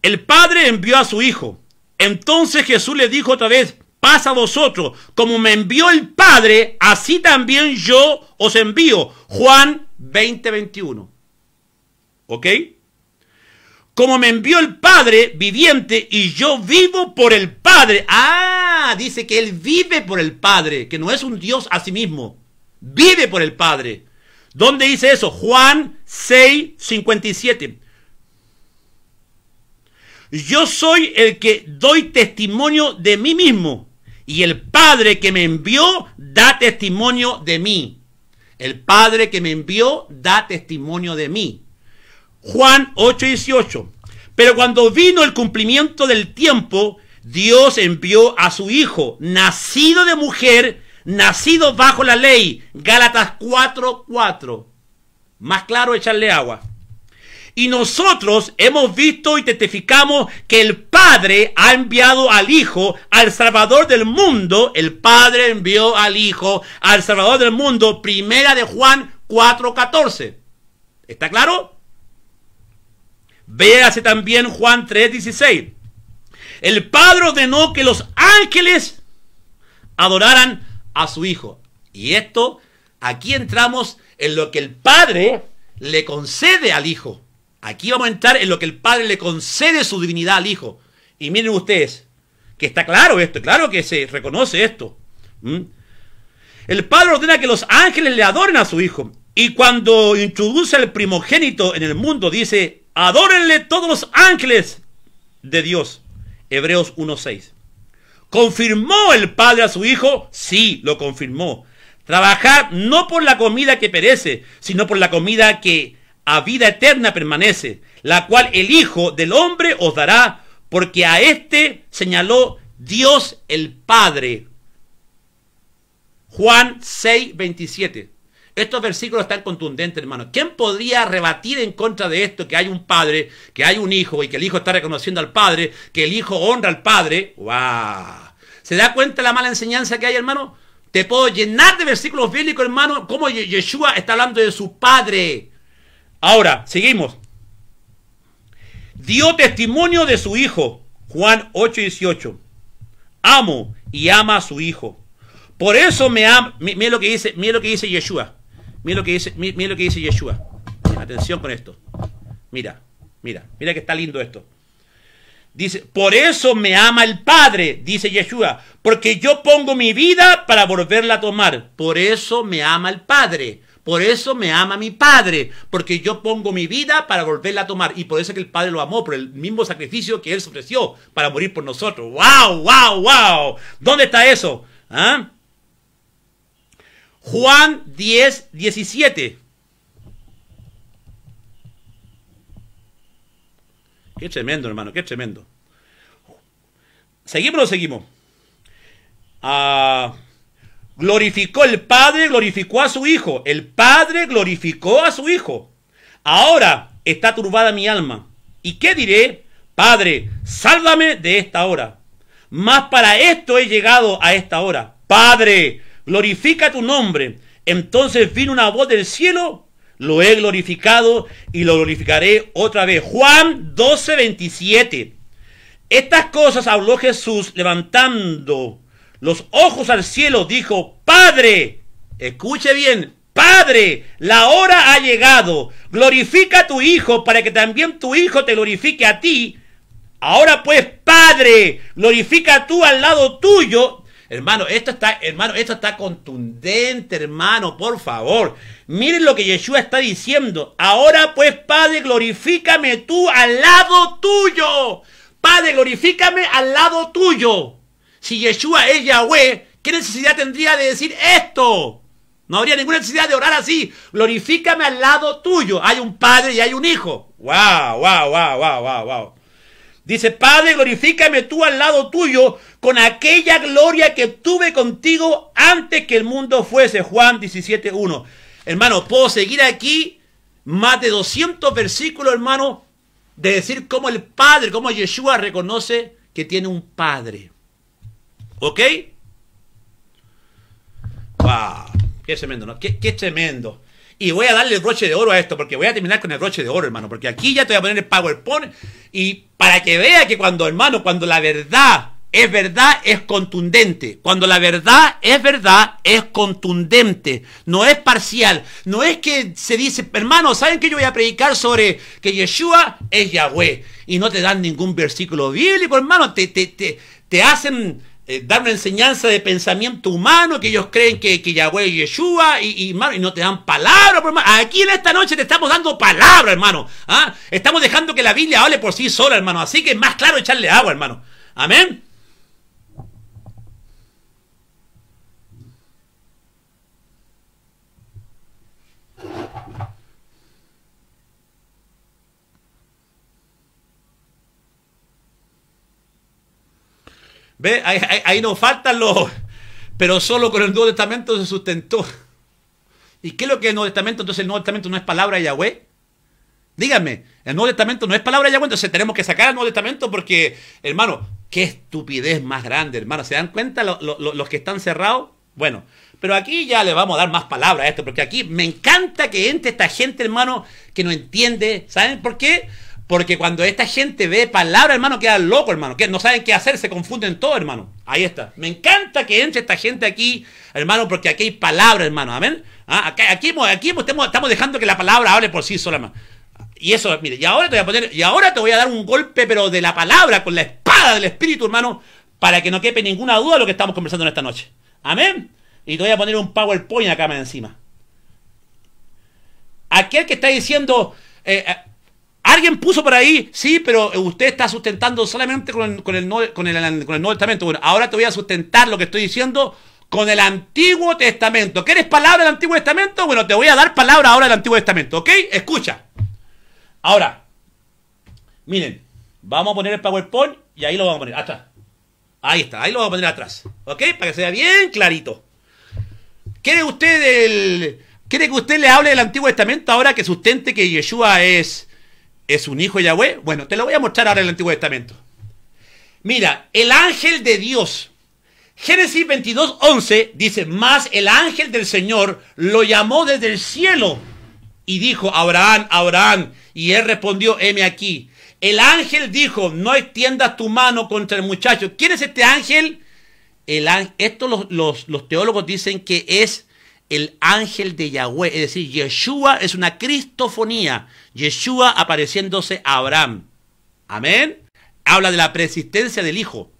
el Padre envió a su Hijo. Entonces Jesús le dijo otra vez, pasa a vosotros, como me envió el Padre, así también yo os envío. Juan veinte veintiuno, ¿Ok? como me envió el Padre viviente y yo vivo por el Padre. Ah, dice que Él vive por el Padre, que no es un Dios a sí mismo, vive por el Padre. ¿Dónde dice eso? Juan 6, 57. Yo soy el que doy testimonio de mí mismo y el Padre que me envió da testimonio de mí. El Padre que me envió da testimonio de mí. Juan 8:18. Pero cuando vino el cumplimiento del tiempo, Dios envió a su Hijo, nacido de mujer, nacido bajo la ley. Gálatas 4:4. Más claro, echarle agua. Y nosotros hemos visto y testificamos que el Padre ha enviado al Hijo, al Salvador del mundo. El Padre envió al Hijo, al Salvador del mundo. Primera de Juan 4:14. ¿Está claro? Véase también Juan 3:16. El Padre ordenó que los ángeles adoraran a su Hijo. Y esto, aquí entramos en lo que el Padre le concede al Hijo. Aquí vamos a entrar en lo que el Padre le concede su divinidad al Hijo. Y miren ustedes, que está claro esto, claro que se reconoce esto. ¿Mm? El Padre ordena que los ángeles le adoren a su Hijo. Y cuando introduce el primogénito en el mundo, dice, Adórenle todos los ángeles de Dios. Hebreos 1.6. ¿Confirmó el Padre a su Hijo? Sí, lo confirmó. Trabajad no por la comida que perece, sino por la comida que a vida eterna permanece, la cual el Hijo del Hombre os dará, porque a éste señaló Dios el Padre. Juan 6, 27. Estos versículos están contundentes, hermano. ¿Quién podría rebatir en contra de esto que hay un padre, que hay un hijo y que el hijo está reconociendo al padre, que el hijo honra al padre? ¡Wow! ¿Se da cuenta la mala enseñanza que hay, hermano? Te puedo llenar de versículos bíblicos, hermano, como Yeshua está hablando de su padre. Ahora, seguimos. Dio testimonio de su hijo, Juan 8:18. Amo y ama a su hijo. Por eso me ama. lo que dice, mira lo que dice Yeshua. Mira lo que dice, mira lo que dice Yeshua. Atención con esto. Mira, mira, mira que está lindo esto. Dice, por eso me ama el Padre, dice Yeshua, porque yo pongo mi vida para volverla a tomar. Por eso me ama el Padre, por eso me ama mi Padre, porque yo pongo mi vida para volverla a tomar. Y por eso es que el Padre lo amó, por el mismo sacrificio que Él se ofreció para morir por nosotros. ¡Wow, wow, wow! ¿Dónde está eso? ¿Ah? Juan 10, 17. Qué tremendo, hermano, qué tremendo. ¿Seguimos o seguimos? Ah, glorificó el Padre, glorificó a su Hijo. El Padre glorificó a su Hijo. Ahora está turbada mi alma. ¿Y qué diré? Padre, sálvame de esta hora. Más para esto he llegado a esta hora. Padre, glorifica tu nombre. Entonces vino una voz del cielo, lo he glorificado y lo glorificaré otra vez. Juan 12, 27. Estas cosas habló Jesús levantando los ojos al cielo, dijo, Padre, escuche bien, Padre, la hora ha llegado, glorifica a tu Hijo para que también tu Hijo te glorifique a ti. Ahora pues, Padre, glorifica tú al lado tuyo Hermano, esto está, hermano, esto está contundente, hermano, por favor. Miren lo que Yeshua está diciendo. Ahora pues, Padre, glorifícame tú al lado tuyo. Padre, glorifícame al lado tuyo. Si Yeshua es Yahweh, ¿qué necesidad tendría de decir esto? No habría ninguna necesidad de orar así. Glorifícame al lado tuyo. Hay un padre y hay un hijo. Wow, wow, wow, wow, wow, wow. Dice, Padre, glorifícame tú al lado tuyo con aquella gloria que tuve contigo antes que el mundo fuese. Juan 17.1. Hermano, puedo seguir aquí más de 200 versículos, hermano, de decir cómo el Padre, cómo Yeshua reconoce que tiene un Padre. ¿Ok? ¡Wow! ¡Qué tremendo! ¿no? Qué, ¡Qué tremendo! Y voy a darle el broche de oro a esto, porque voy a terminar con el broche de oro, hermano, porque aquí ya te voy a poner el PowerPoint y para que vea que cuando, hermano, cuando la verdad es verdad, es contundente. Cuando la verdad es verdad, es contundente. No es parcial. No es que se dice, hermano, ¿saben que yo voy a predicar sobre que Yeshua es Yahweh? Y no te dan ningún versículo bíblico, hermano. Te, te, te, te hacen eh, dar una enseñanza de pensamiento humano que ellos creen que, que Yahweh y Yeshua y, y, no te dan palabra, hermano. Aquí en esta noche te estamos dando palabra, hermano. ¿ah? Estamos dejando que la Biblia hable por sí sola, hermano. Así que es más claro echarle agua, hermano. Amén. ¿Ve? Ahí, nos faltan los... Pero solo con el Nuevo Testamento se sustentó. ¿Y qué es lo que es el Nuevo Testamento? Entonces el Nuevo Testamento no es palabra de Yahweh. Díganme, el Nuevo Testamento no es palabra de Yahweh, entonces tenemos que sacar el Nuevo Testamento porque, hermano, qué estupidez más grande, hermano. ¿Se dan cuenta los que están cerrados? Bueno, pero aquí ya le vamos a dar más palabras a esto, porque aquí me encanta que entre esta gente, hermano, que no entiende. ¿Saben por qué? Porque cuando esta gente ve palabra, hermano, queda loco, hermano. Que no saben qué hacer, se confunden todo, hermano. Ahí está. Me encanta que entre esta gente aquí, hermano, porque aquí hay palabra, hermano. Amén. Ah, aquí, aquí, estamos, dejando que la palabra hable por sí sola, hermano. Y eso, mire, y ahora te voy a poner, y ahora te voy a dar un golpe, pero de la palabra, con la espada del espíritu, hermano, para que no quepe ninguna duda de lo que estamos conversando en esta noche. Amén. Y te voy a poner un PowerPoint acá encima. Aquel que está diciendo, eh, eh, Alguien puso por ahí, sí, pero usted está sustentando solamente con, el, Nuevo Testamento. Bueno, ahora te voy a sustentar lo que estoy diciendo con el Antiguo Testamento. ¿Quieres palabra del Antiguo Testamento? Bueno, te voy a dar palabra ahora del Antiguo Testamento, ¿ok? Escucha. Ahora, miren, vamos a poner el PowerPoint y ahí lo vamos a poner atrás. Ahí está, ahí lo vamos a poner atrás, ¿ok? Para que sea bien clarito. ¿Quiere usted ¿Quiere que usted le hable del Antiguo Testamento ahora que sustente que Yeshua es ¿Es un hijo de Yahweh? Bueno, te lo voy a mostrar ahora en el Antiguo Testamento. Mira, el ángel de Dios. Génesis 22, 11 dice, más el ángel del Señor lo llamó desde el cielo y dijo, Abraham, Abraham. Y él respondió, heme aquí. El ángel dijo, no extiendas tu mano contra el muchacho. ¿Quién es este ángel? esto los teólogos dicen que es el ángel de Yahweh, es decir, Yeshua es una cristofonía, Yeshua apareciéndose a Abraham. Amén. Habla de la persistencia del Hijo.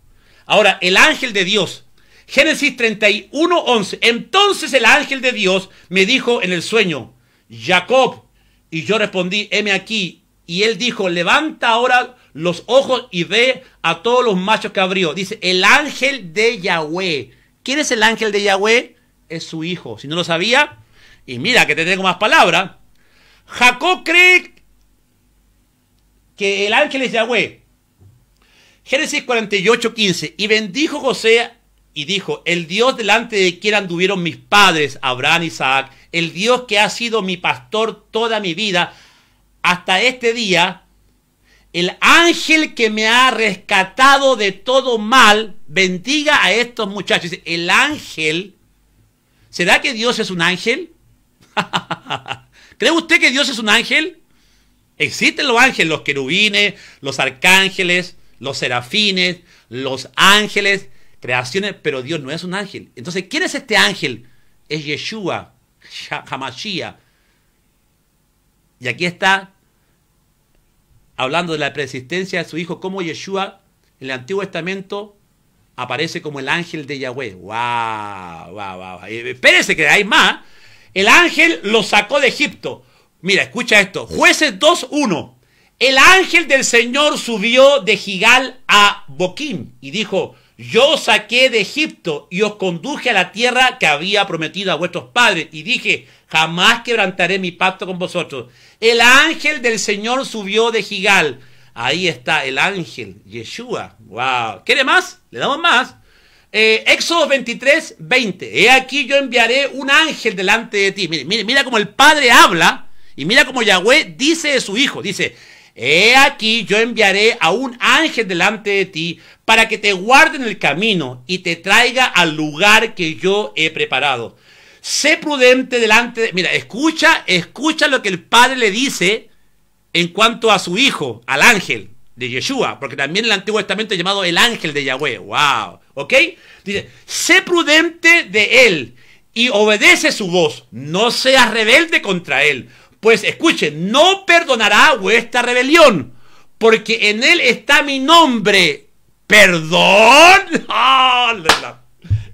Ahora, el ángel de Dios. Génesis 31, 11. Entonces el ángel de Dios me dijo en el sueño, Jacob. Y yo respondí, heme aquí. Y él dijo, levanta ahora los ojos y ve a todos los machos que abrió. Dice, el ángel de Yahweh. ¿Quién es el ángel de Yahweh? es su hijo. Si no lo sabía, y mira que te tengo más palabras. Jacob cree que el ángel es Yahweh. Génesis 48, 15. Y bendijo José y dijo, el Dios delante de quien anduvieron mis padres, Abraham y Isaac, el Dios que ha sido mi pastor toda mi vida, hasta este día, el ángel que me ha rescatado de todo mal, bendiga a estos muchachos. El ángel ¿Será que Dios es un ángel? ¿Cree usted que Dios es un ángel? Existen los ángeles, los querubines, los arcángeles, los serafines, los ángeles, creaciones, pero Dios no es un ángel. Entonces, ¿quién es este ángel? Es Yeshua, Hamashia. Y aquí está hablando de la preexistencia de su hijo como Yeshua en el Antiguo Testamento aparece como el ángel de Yahweh. ¡Wow! ¡Wow! wow. Espérese que hay más. El ángel lo sacó de Egipto. Mira, escucha esto. Jueces 2.1. El ángel del Señor subió de Gigal a Boquim y dijo, yo saqué de Egipto y os conduje a la tierra que había prometido a vuestros padres. Y dije, jamás quebrantaré mi pacto con vosotros. El ángel del Señor subió de Gigal Ahí está el ángel, Yeshua. ¡Wow! ¿Quiere más? Le damos más. Eh, Éxodo 23, 20. He aquí yo enviaré un ángel delante de ti. mira cómo el Padre habla y mira cómo Yahweh dice de su hijo. Dice, he aquí yo enviaré a un ángel delante de ti para que te guarde en el camino y te traiga al lugar que yo he preparado. Sé prudente delante de... Mira, escucha, escucha lo que el Padre le dice en cuanto a su hijo, al ángel de Yeshua, porque también en el Antiguo Testamento es llamado el ángel de Yahweh. ¡Wow! ¿Ok? Dice, sé prudente de él y obedece su voz. No seas rebelde contra él. Pues escuche, no perdonará vuestra rebelión, porque en él está mi nombre. ¿Perdón?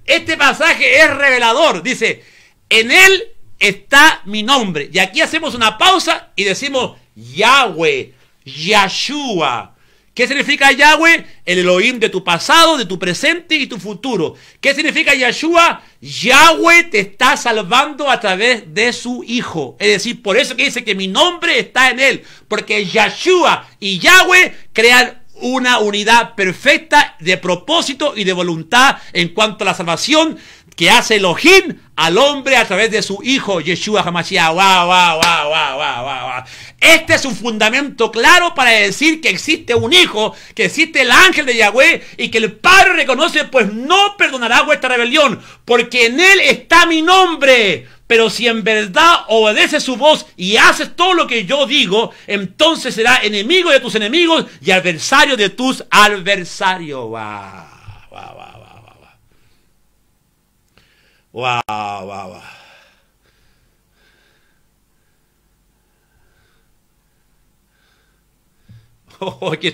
Este pasaje es revelador. Dice, en él está mi nombre. Y aquí hacemos una pausa y decimos, Yahweh, Yahshua. ¿Qué significa Yahweh? El Elohim de tu pasado, de tu presente y tu futuro. ¿Qué significa Yahshua? Yahweh te está salvando a través de su Hijo. Es decir, por eso que dice que mi nombre está en él. Porque Yahshua y Yahweh crean una unidad perfecta de propósito y de voluntad en cuanto a la salvación que hace Elohim al hombre a través de su hijo Yeshua Hamashiach. este es un fundamento claro para decir que existe un hijo, que existe el ángel de Yahweh y que el Padre reconoce, pues no perdonará vuestra rebelión, porque en él está mi nombre. Pero si en verdad obedeces su voz y haces todo lo que yo digo, entonces será enemigo de tus enemigos y adversario de tus adversarios. Wow. Wow, wow, wow. Oh, qué,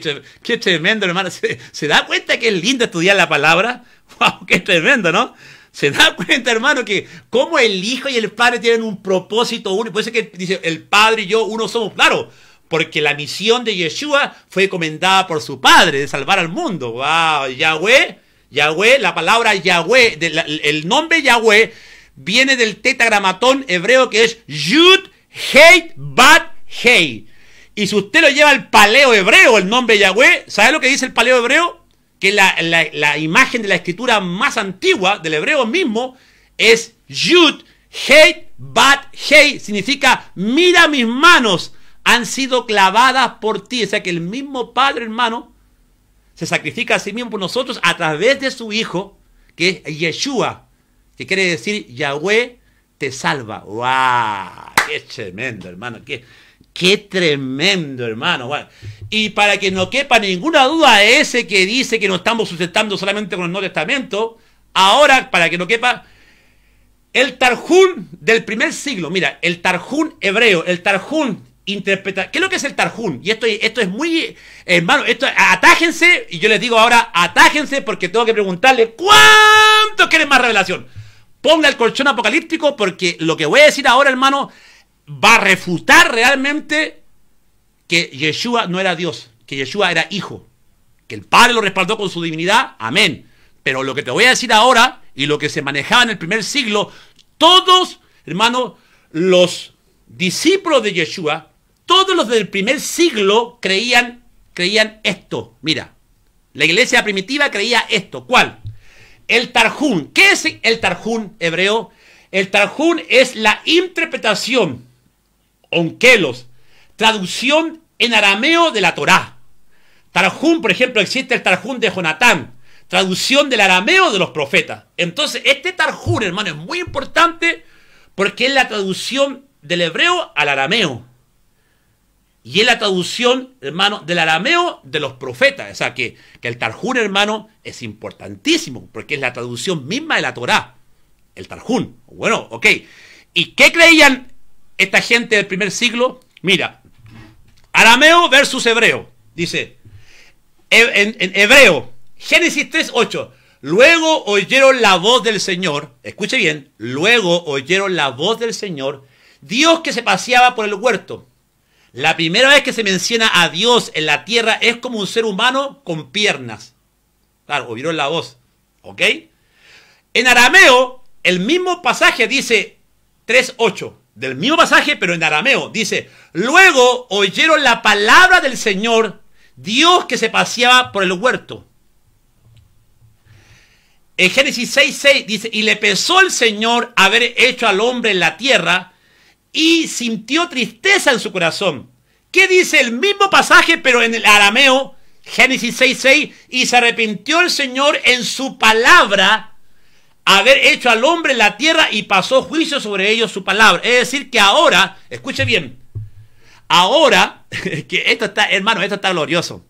tremendo, hermano. ¿Se, da cuenta que es lindo estudiar la palabra? ¡Wow! ¡Qué tremendo, ¿no? ¿Se da cuenta, hermano, que como el Hijo y el Padre tienen un propósito único? Puede ser que dice, el Padre y yo uno somos, claro, porque la misión de Yeshua fue encomendada por su Padre de salvar al mundo. ¡Wow! Yahweh Yahweh, la palabra Yahweh, el nombre Yahweh viene del tetagramatón hebreo que es Yud, Hei, Bad, Hei. Y si usted lo lleva al paleo hebreo, el nombre Yahweh, ¿sabe lo que dice el paleo hebreo? Que la, imagen de la escritura más antigua del hebreo mismo es Yud, Hei, Bad, Hei. Significa, mira mis manos, han sido clavadas por ti. O sea que el mismo Padre, hermano, se sacrifica a sí mismo por nosotros a través de su Hijo, que es Yeshua, que quiere decir Yahweh te salva. ¡Wow! ¡Qué tremendo, hermano! ¡Qué, qué tremendo, hermano! Y para que no quepa ninguna duda ese que dice que no estamos sustentando solamente con el Nuevo Testamento, ahora, para que no quepa, el Tarjún del primer siglo, mira, el Tarjún hebreo, el Tarjún interpretar. ¿Qué es lo que es el Tarjún? Y esto, esto es muy. Hermano, esto, atájense. Y yo les digo ahora, atájense porque tengo que preguntarle cuánto quieren más revelación. Ponga el colchón apocalíptico porque lo que voy a decir ahora, hermano, va a refutar realmente que Yeshua no era Dios, que Yeshua era hijo, que el Padre lo respaldó con su divinidad. Amén. Pero lo que te voy a decir ahora y lo que se manejaba en el primer siglo, todos, hermano, los discípulos de Yeshua todos los del primer siglo creían, creían esto. Mira, la iglesia primitiva creía esto. ¿Cuál? El Tarjún. ¿Qué es el Tarjún hebreo? El Tarjún es la interpretación, onkelos, traducción en arameo de la Torah Tarjún, por ejemplo, existe el Tarjún de Jonatán, traducción del arameo de los profetas. Entonces, este Tarjún, hermano, es muy importante porque es la traducción del hebreo al arameo. Y es la traducción, hermano, del arameo de los profetas. O sea, que, el Tarjún, hermano, es importantísimo, porque es la traducción misma de la Torá. El Tarjún. Bueno, ok. ¿Y qué creían esta gente del primer siglo? Mira, arameo versus hebreo. Dice, en, hebreo, Génesis 3.8. Luego oyeron la voz del Señor. Escuche bien. Luego oyeron la voz del Señor. Dios que se paseaba por el huerto la primera vez que se menciona a Dios en la tierra es como un ser humano con piernas. Claro, oyeron la voz. ¿Ok? En arameo, el mismo pasaje dice 3.8. Del mismo pasaje, pero en arameo. Dice, luego oyeron la palabra del Señor, Dios que se paseaba por el huerto. En Génesis 6.6 dice, y le pesó el Señor haber hecho al hombre en la tierra y sintió tristeza en su corazón. ¿Qué dice el mismo pasaje, pero en el arameo, Génesis 6:6? Y se arrepintió el Señor en su palabra haber hecho al hombre la tierra y pasó juicio sobre ellos su palabra. Es decir, que ahora, escuche bien, ahora, que esto está, hermano, esto está glorioso.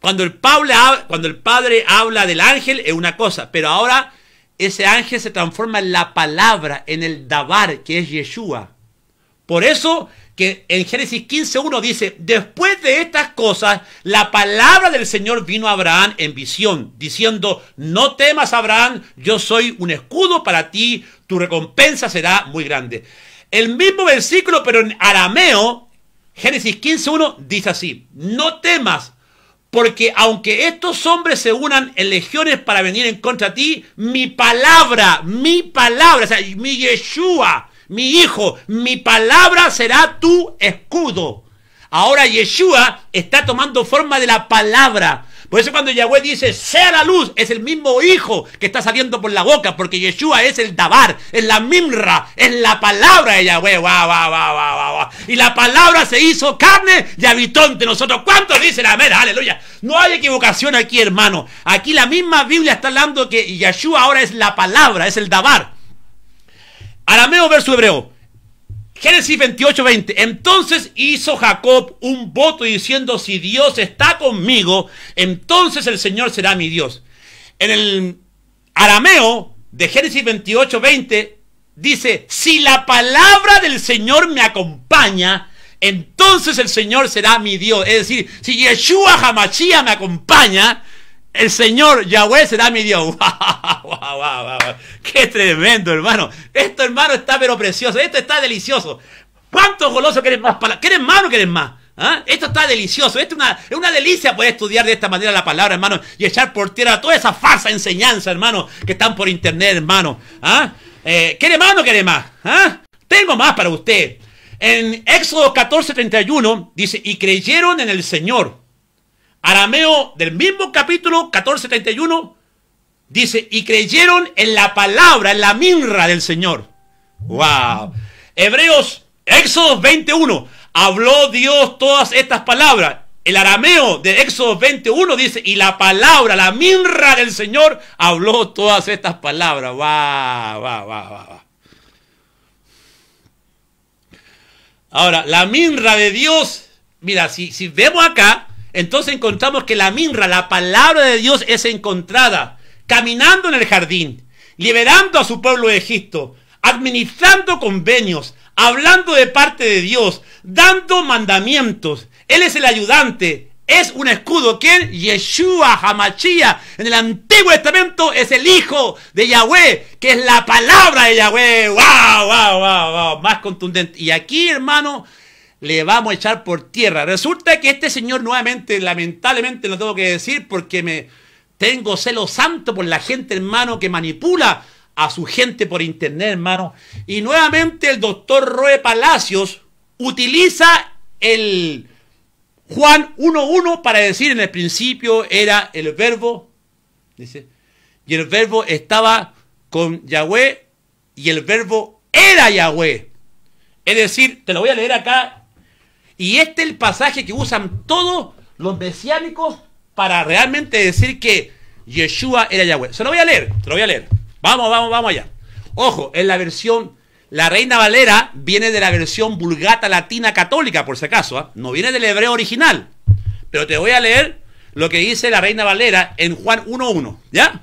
Cuando el, cuando el Padre habla del ángel es una cosa, pero ahora ese ángel se transforma en la palabra, en el dabar, que es Yeshua. Por eso que en Génesis 15.1 dice, después de estas cosas, la palabra del Señor vino a Abraham en visión, diciendo, no temas Abraham, yo soy un escudo para ti, tu recompensa será muy grande. El mismo versículo, pero en arameo, Génesis 15.1 dice así, no temas, porque aunque estos hombres se unan en legiones para venir en contra de ti, mi palabra, mi palabra, o sea, mi Yeshua, mi hijo, mi palabra será tu escudo. Ahora Yeshua está tomando forma de la palabra. Por eso cuando Yahweh dice, sea la luz, es el mismo hijo que está saliendo por la boca, porque Yeshua es el Dabar, es la Mimra, es la palabra de Yahweh. y la palabra se hizo carne y habitó entre nosotros. ¿Cuántos dicen amén? Aleluya. No hay equivocación aquí, hermano. Aquí la misma Biblia está hablando que Yeshua ahora es la palabra, es el Dabar. Arameo verso hebreo. Génesis 28, 20. Entonces hizo Jacob un voto diciendo, si Dios está conmigo, entonces el Señor será mi Dios. En el arameo de Génesis 28, 20 dice, si la palabra del Señor me acompaña, entonces el Señor será mi Dios. Es decir, si Yeshua Hamashia me acompaña, el Señor Yahweh será mi Dios. ¡Wow, qué tremendo, hermano! Esto, hermano, está pero precioso. Esto está delicioso. ¿Cuántos golosos quieren más? Quieren más o quieres más? ¿Ah? Esto está delicioso. Esto es una, delicia poder estudiar de esta manera la palabra, hermano. Y echar por tierra toda esa falsa enseñanza, hermano, que están por internet, hermano. ¿Ah? Eh, más o no más? ¿Ah? Tengo más para usted. En Éxodo 14, 31 dice, y creyeron en el Señor Arameo del mismo capítulo 14:31 dice, y creyeron en la palabra, en la minra del Señor. ¡Wow! Hebreos, Éxodo 21, habló Dios todas estas palabras. El arameo de Éxodo 21 dice, y la palabra, la minra del Señor habló todas estas palabras. ¡Wow! ¡Wow! ¡Wow! wow. Ahora, la minra de Dios, mira, si, si vemos acá, entonces encontramos que la minra, la palabra de Dios, es encontrada caminando en el jardín, liberando a su pueblo de Egipto, administrando convenios, hablando de parte de Dios, dando mandamientos. Él es el ayudante, es un escudo. ¿Quién? Yeshua Hamachía. En el Antiguo Testamento es el hijo de Yahweh, que es la palabra de Yahweh. ¡Wow, wow, wow, wow! Más contundente. Y aquí, hermano, le vamos a echar por tierra. Resulta que este señor nuevamente, lamentablemente lo tengo que decir porque me tengo celo santo por la gente, hermano, que manipula a su gente por internet, hermano. Y nuevamente el doctor Roe Palacios utiliza el Juan 1.1 para decir en el principio era el verbo, dice, y el verbo estaba con Yahweh y el verbo era Yahweh. Es decir, te lo voy a leer acá y este es el pasaje que usan todos los mesiánicos para realmente decir que Yeshua era Yahweh. Se lo voy a leer, se lo voy a leer. Vamos, vamos, vamos allá. Ojo, en la versión, la Reina Valera viene de la versión vulgata latina católica, por si acaso, ¿ah? no viene del hebreo original. Pero te voy a leer lo que dice la Reina Valera en Juan 1.1, ¿ya?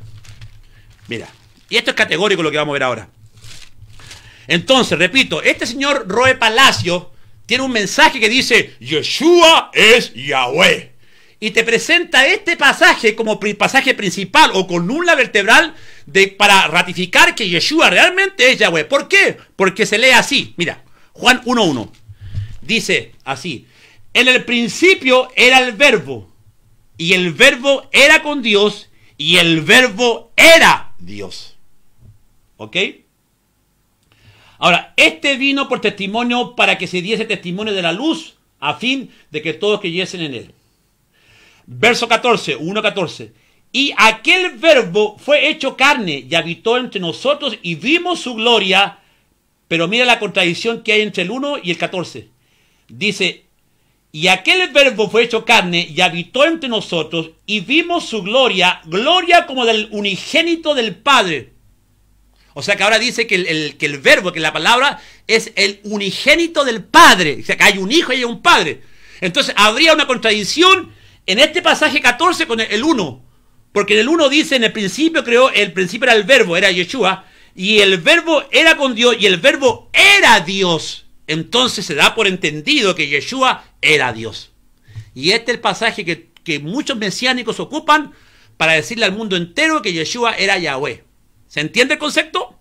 Mira, y esto es categórico lo que vamos a ver ahora. Entonces, repito, este señor Roe Palacio, tiene un mensaje que dice, Yeshua es Yahweh. Y te presenta este pasaje como pasaje principal o columna vertebral de, para ratificar que Yeshua realmente es Yahweh. ¿Por qué? Porque se lee así. Mira, Juan 1.1. Dice así. En el principio era el verbo. Y el verbo era con Dios. Y el verbo era Dios. ¿Ok? Ahora, este vino por testimonio para que se diese testimonio de la luz, a fin de que todos creyesen en él. Verso 14, 14. Y aquel verbo fue hecho carne y habitó entre nosotros y vimos su gloria. Pero mira la contradicción que hay entre el 1 y el 14. Dice, y aquel verbo fue hecho carne y habitó entre nosotros y vimos su gloria, gloria como del unigénito del Padre o sea que ahora dice que el, que el verbo, que la palabra es el unigénito del Padre. O sea que hay un hijo y hay un Padre. Entonces habría una contradicción en este pasaje 14 con el 1. Porque en el 1 dice, en el principio creó, el principio era el verbo, era Yeshua. Y el verbo era con Dios y el verbo era Dios. Entonces se da por entendido que Yeshua era Dios. Y este es el pasaje que, que muchos mesiánicos ocupan para decirle al mundo entero que Yeshua era Yahweh. ¿Se entiende el concepto?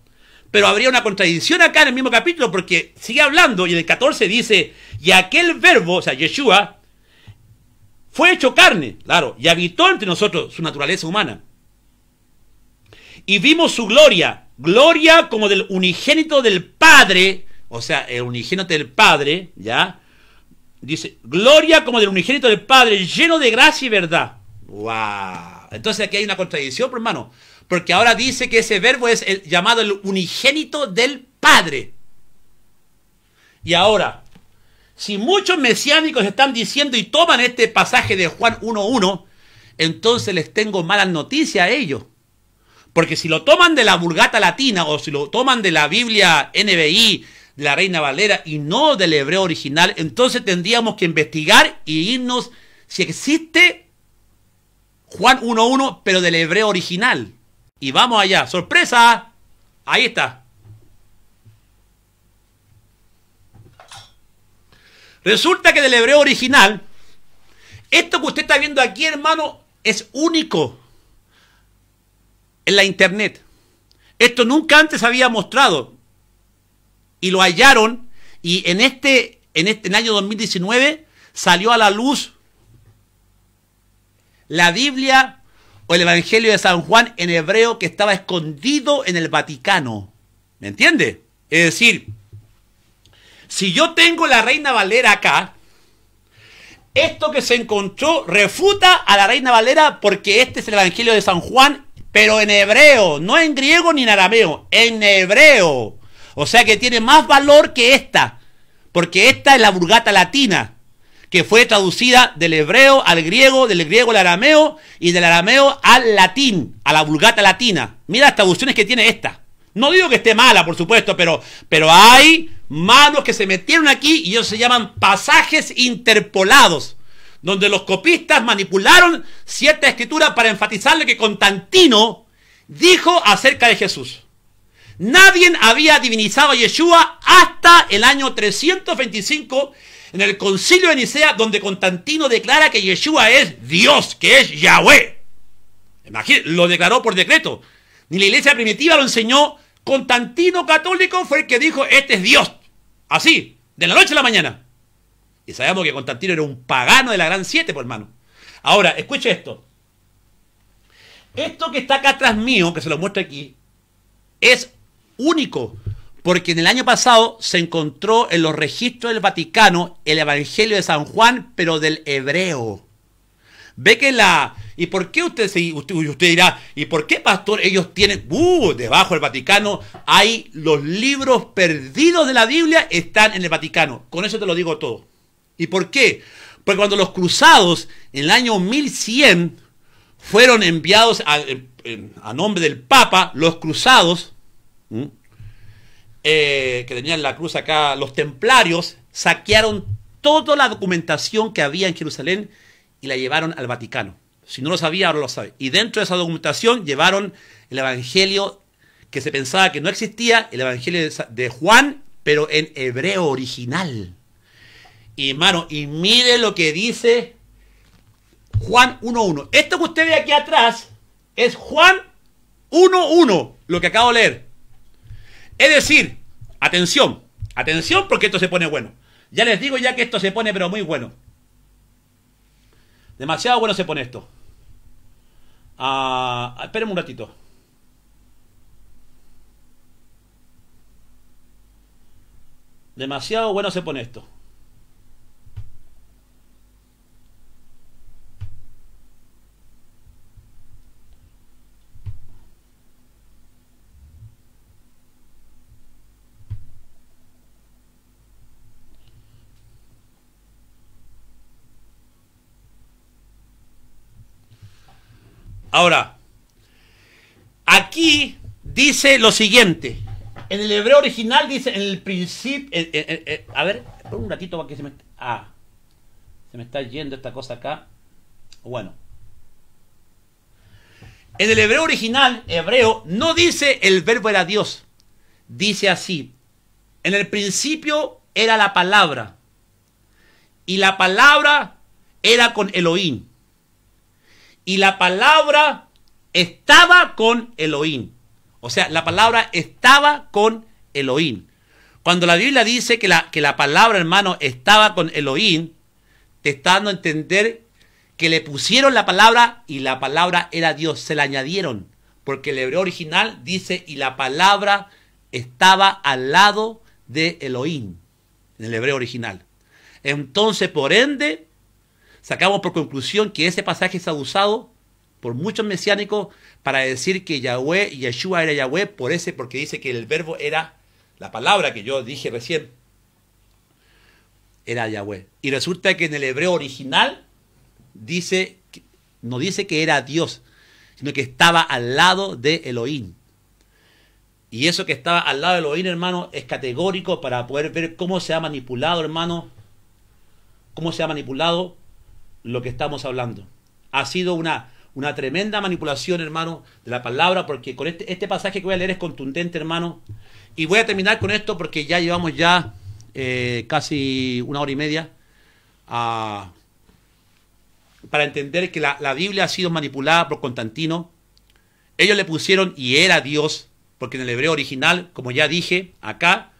Pero habría una contradicción acá en el mismo capítulo porque sigue hablando y en el 14 dice, y aquel verbo, o sea, Yeshua, fue hecho carne, claro, y habitó entre nosotros su naturaleza humana. Y vimos su gloria, gloria como del unigénito del Padre, o sea, el unigénito del Padre, ¿ya? Dice, gloria como del unigénito del Padre, lleno de gracia y verdad. ¡Wow! Entonces aquí hay una contradicción, pues, hermano. Porque ahora dice que ese verbo es el, llamado el unigénito del Padre. Y ahora, si muchos mesiánicos están diciendo y toman este pasaje de Juan 1.1, entonces les tengo malas noticias a ellos. Porque si lo toman de la vulgata latina o si lo toman de la Biblia NBI, de la Reina Valera y no del hebreo original, entonces tendríamos que investigar y irnos si existe Juan 1.1, pero del hebreo original. Y vamos allá. ¡Sorpresa! Ahí está. Resulta que del hebreo original, esto que usted está viendo aquí, hermano, es único en la internet. Esto nunca antes había mostrado. Y lo hallaron y en este en este año 2019 salió a la luz la Biblia o el Evangelio de San Juan en hebreo que estaba escondido en el Vaticano. ¿Me entiende? Es decir, si yo tengo la Reina Valera acá, esto que se encontró refuta a la Reina Valera porque este es el Evangelio de San Juan, pero en hebreo, no en griego ni en arameo, en hebreo. O sea que tiene más valor que esta, porque esta es la burgata latina que fue traducida del hebreo al griego, del griego al arameo y del arameo al latín, a la vulgata latina. Mira las traducciones que tiene esta. No digo que esté mala, por supuesto, pero, pero hay malos que se metieron aquí y ellos se llaman pasajes interpolados, donde los copistas manipularon cierta escritura para enfatizarle que Constantino dijo acerca de Jesús. Nadie había divinizado a Yeshua hasta el año 325 en el concilio de Nicea, donde Constantino declara que Yeshua es Dios, que es Yahweh. lo declaró por decreto. Ni la iglesia primitiva lo enseñó. Constantino católico fue el que dijo, este es Dios. Así, de la noche a la mañana. Y sabemos que Constantino era un pagano de la Gran Siete, por pues, hermano. Ahora, escuche esto. Esto que está acá atrás mío, que se lo muestro aquí, es único porque en el año pasado se encontró en los registros del Vaticano el Evangelio de San Juan, pero del hebreo. Ve que la... ¿Y por qué usted, se, usted, dirá, ¿y por qué, pastor, ellos tienen... Uh, debajo del Vaticano hay los libros perdidos de la Biblia, están en el Vaticano. Con eso te lo digo todo. ¿Y por qué? Porque cuando los cruzados, en el año 1100, fueron enviados eh, eh, a, nombre del Papa, los cruzados, eh, que tenían la cruz acá, los templarios, saquearon toda la documentación que había en Jerusalén y la llevaron al Vaticano. Si no lo sabía, ahora lo sabe. Y dentro de esa documentación llevaron el Evangelio que se pensaba que no existía, el Evangelio de Juan, pero en hebreo original. Y hermano, y mire lo que dice Juan 1.1. Esto que usted ve aquí atrás es Juan 1.1, lo que acabo de leer. Es decir, atención, atención porque esto se pone bueno. Ya les digo ya que esto se pone pero muy bueno. Demasiado bueno se pone esto. Ah, un ratito. Demasiado bueno se pone esto. Ahora, aquí dice lo siguiente. En el hebreo original dice, en el principio... Eh, eh, eh, a ver, un ratito para que se me... Ah, se me está yendo esta cosa acá. Bueno. En el hebreo original, hebreo, no dice el verbo era Dios. Dice así. En el principio era la palabra. Y la palabra era con Elohim. Y la palabra estaba con Elohim. O sea, la palabra estaba con Elohim. Cuando la Biblia dice que la, que la palabra, hermano, estaba con Elohim, te está dando a entender que le pusieron la palabra y la palabra era Dios, se la añadieron. Porque el hebreo original dice, y la palabra estaba al lado de Elohim, en el hebreo original. Entonces, por ende, Sacamos por conclusión que ese pasaje está usado por muchos mesiánicos para decir que Yahweh y Yeshua era Yahweh por ese, porque dice que el verbo era la palabra que yo dije recién. Era Yahweh. Y resulta que en el hebreo original dice, no dice que era Dios, sino que estaba al lado de Elohim. Y eso que estaba al lado de Elohim, hermano, es categórico para poder ver cómo se ha manipulado, hermano, cómo se ha manipulado lo que estamos hablando. Ha sido una, una tremenda manipulación, hermano, de la palabra, porque con este, este, pasaje que voy a leer es contundente, hermano. Y voy a terminar con esto porque ya llevamos ya eh, casi una hora y media para entender que la, la Biblia ha sido manipulada por Constantino. Ellos le pusieron y era Dios, porque en el hebreo original, como ya dije, acá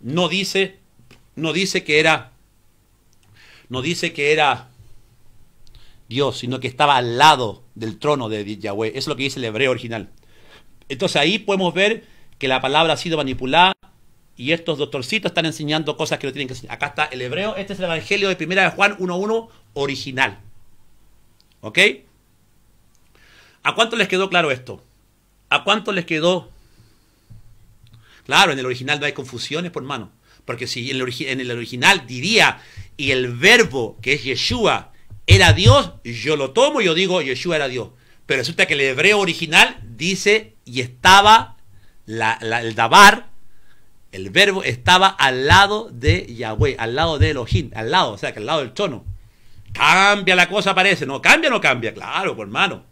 no dice, no dice que era, no dice que era Dios, sino que estaba al lado del trono de Yahweh. es lo que dice el hebreo original. Entonces ahí podemos ver que la palabra ha sido manipulada y estos doctorcitos están enseñando cosas que no tienen que enseñar. Acá está el hebreo, este es el Evangelio de Primera de Juan 1.1 original. ¿Ok? ¿A cuánto les quedó claro esto? ¿A cuánto les quedó? Claro, en el original no hay confusiones, por mano. Porque si en el, en el original diría, y el verbo que es Yeshua, era Dios, yo lo tomo, yo digo Yeshua era Dios. Pero resulta que el hebreo original dice y estaba el dabar, el verbo estaba al lado de Yahweh, al lado de Elohim, al lado, o sea, que al lado del trono. Cambia la cosa, parece, ¿no? Cambia o no cambia, claro, por hermano.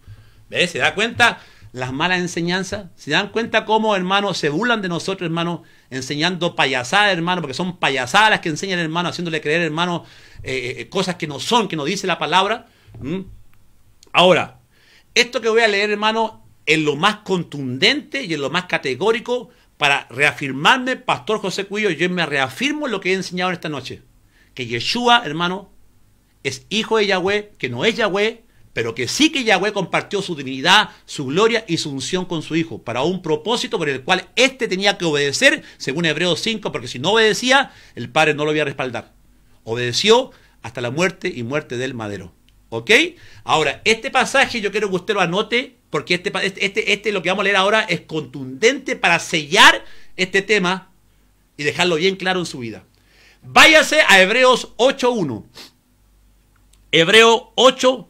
¿Ves? ¿Se da cuenta? las malas enseñanzas. ¿Se dan cuenta cómo, hermanos se burlan de nosotros, hermanos enseñando payasadas, hermano, porque son payasadas las que enseñan, hermano, haciéndole creer, hermano, eh, eh, eh, cosas que no son, que no dice la palabra? Ahora, esto que voy a leer, hermano, es lo más contundente y es lo más categórico para reafirmarme, Pastor José Cuyo, yo me reafirmo lo que he enseñado en esta noche. Que Yeshua, hermano, es hijo de Yahweh, que no es Yahweh, pero que sí que Yahweh compartió su divinidad, su gloria y su unción con su Hijo, para un propósito por el cual éste tenía que obedecer, según Hebreos 5, porque si no obedecía, el Padre no lo iba a respaldar. Obedeció hasta la muerte y muerte del madero. ¿Ok? Ahora, este pasaje yo quiero que usted lo anote, porque este, este, este, este lo que vamos a leer ahora es contundente para sellar este tema y dejarlo bien claro en su vida. Váyase a Hebreos 8.1. Hebreo 8,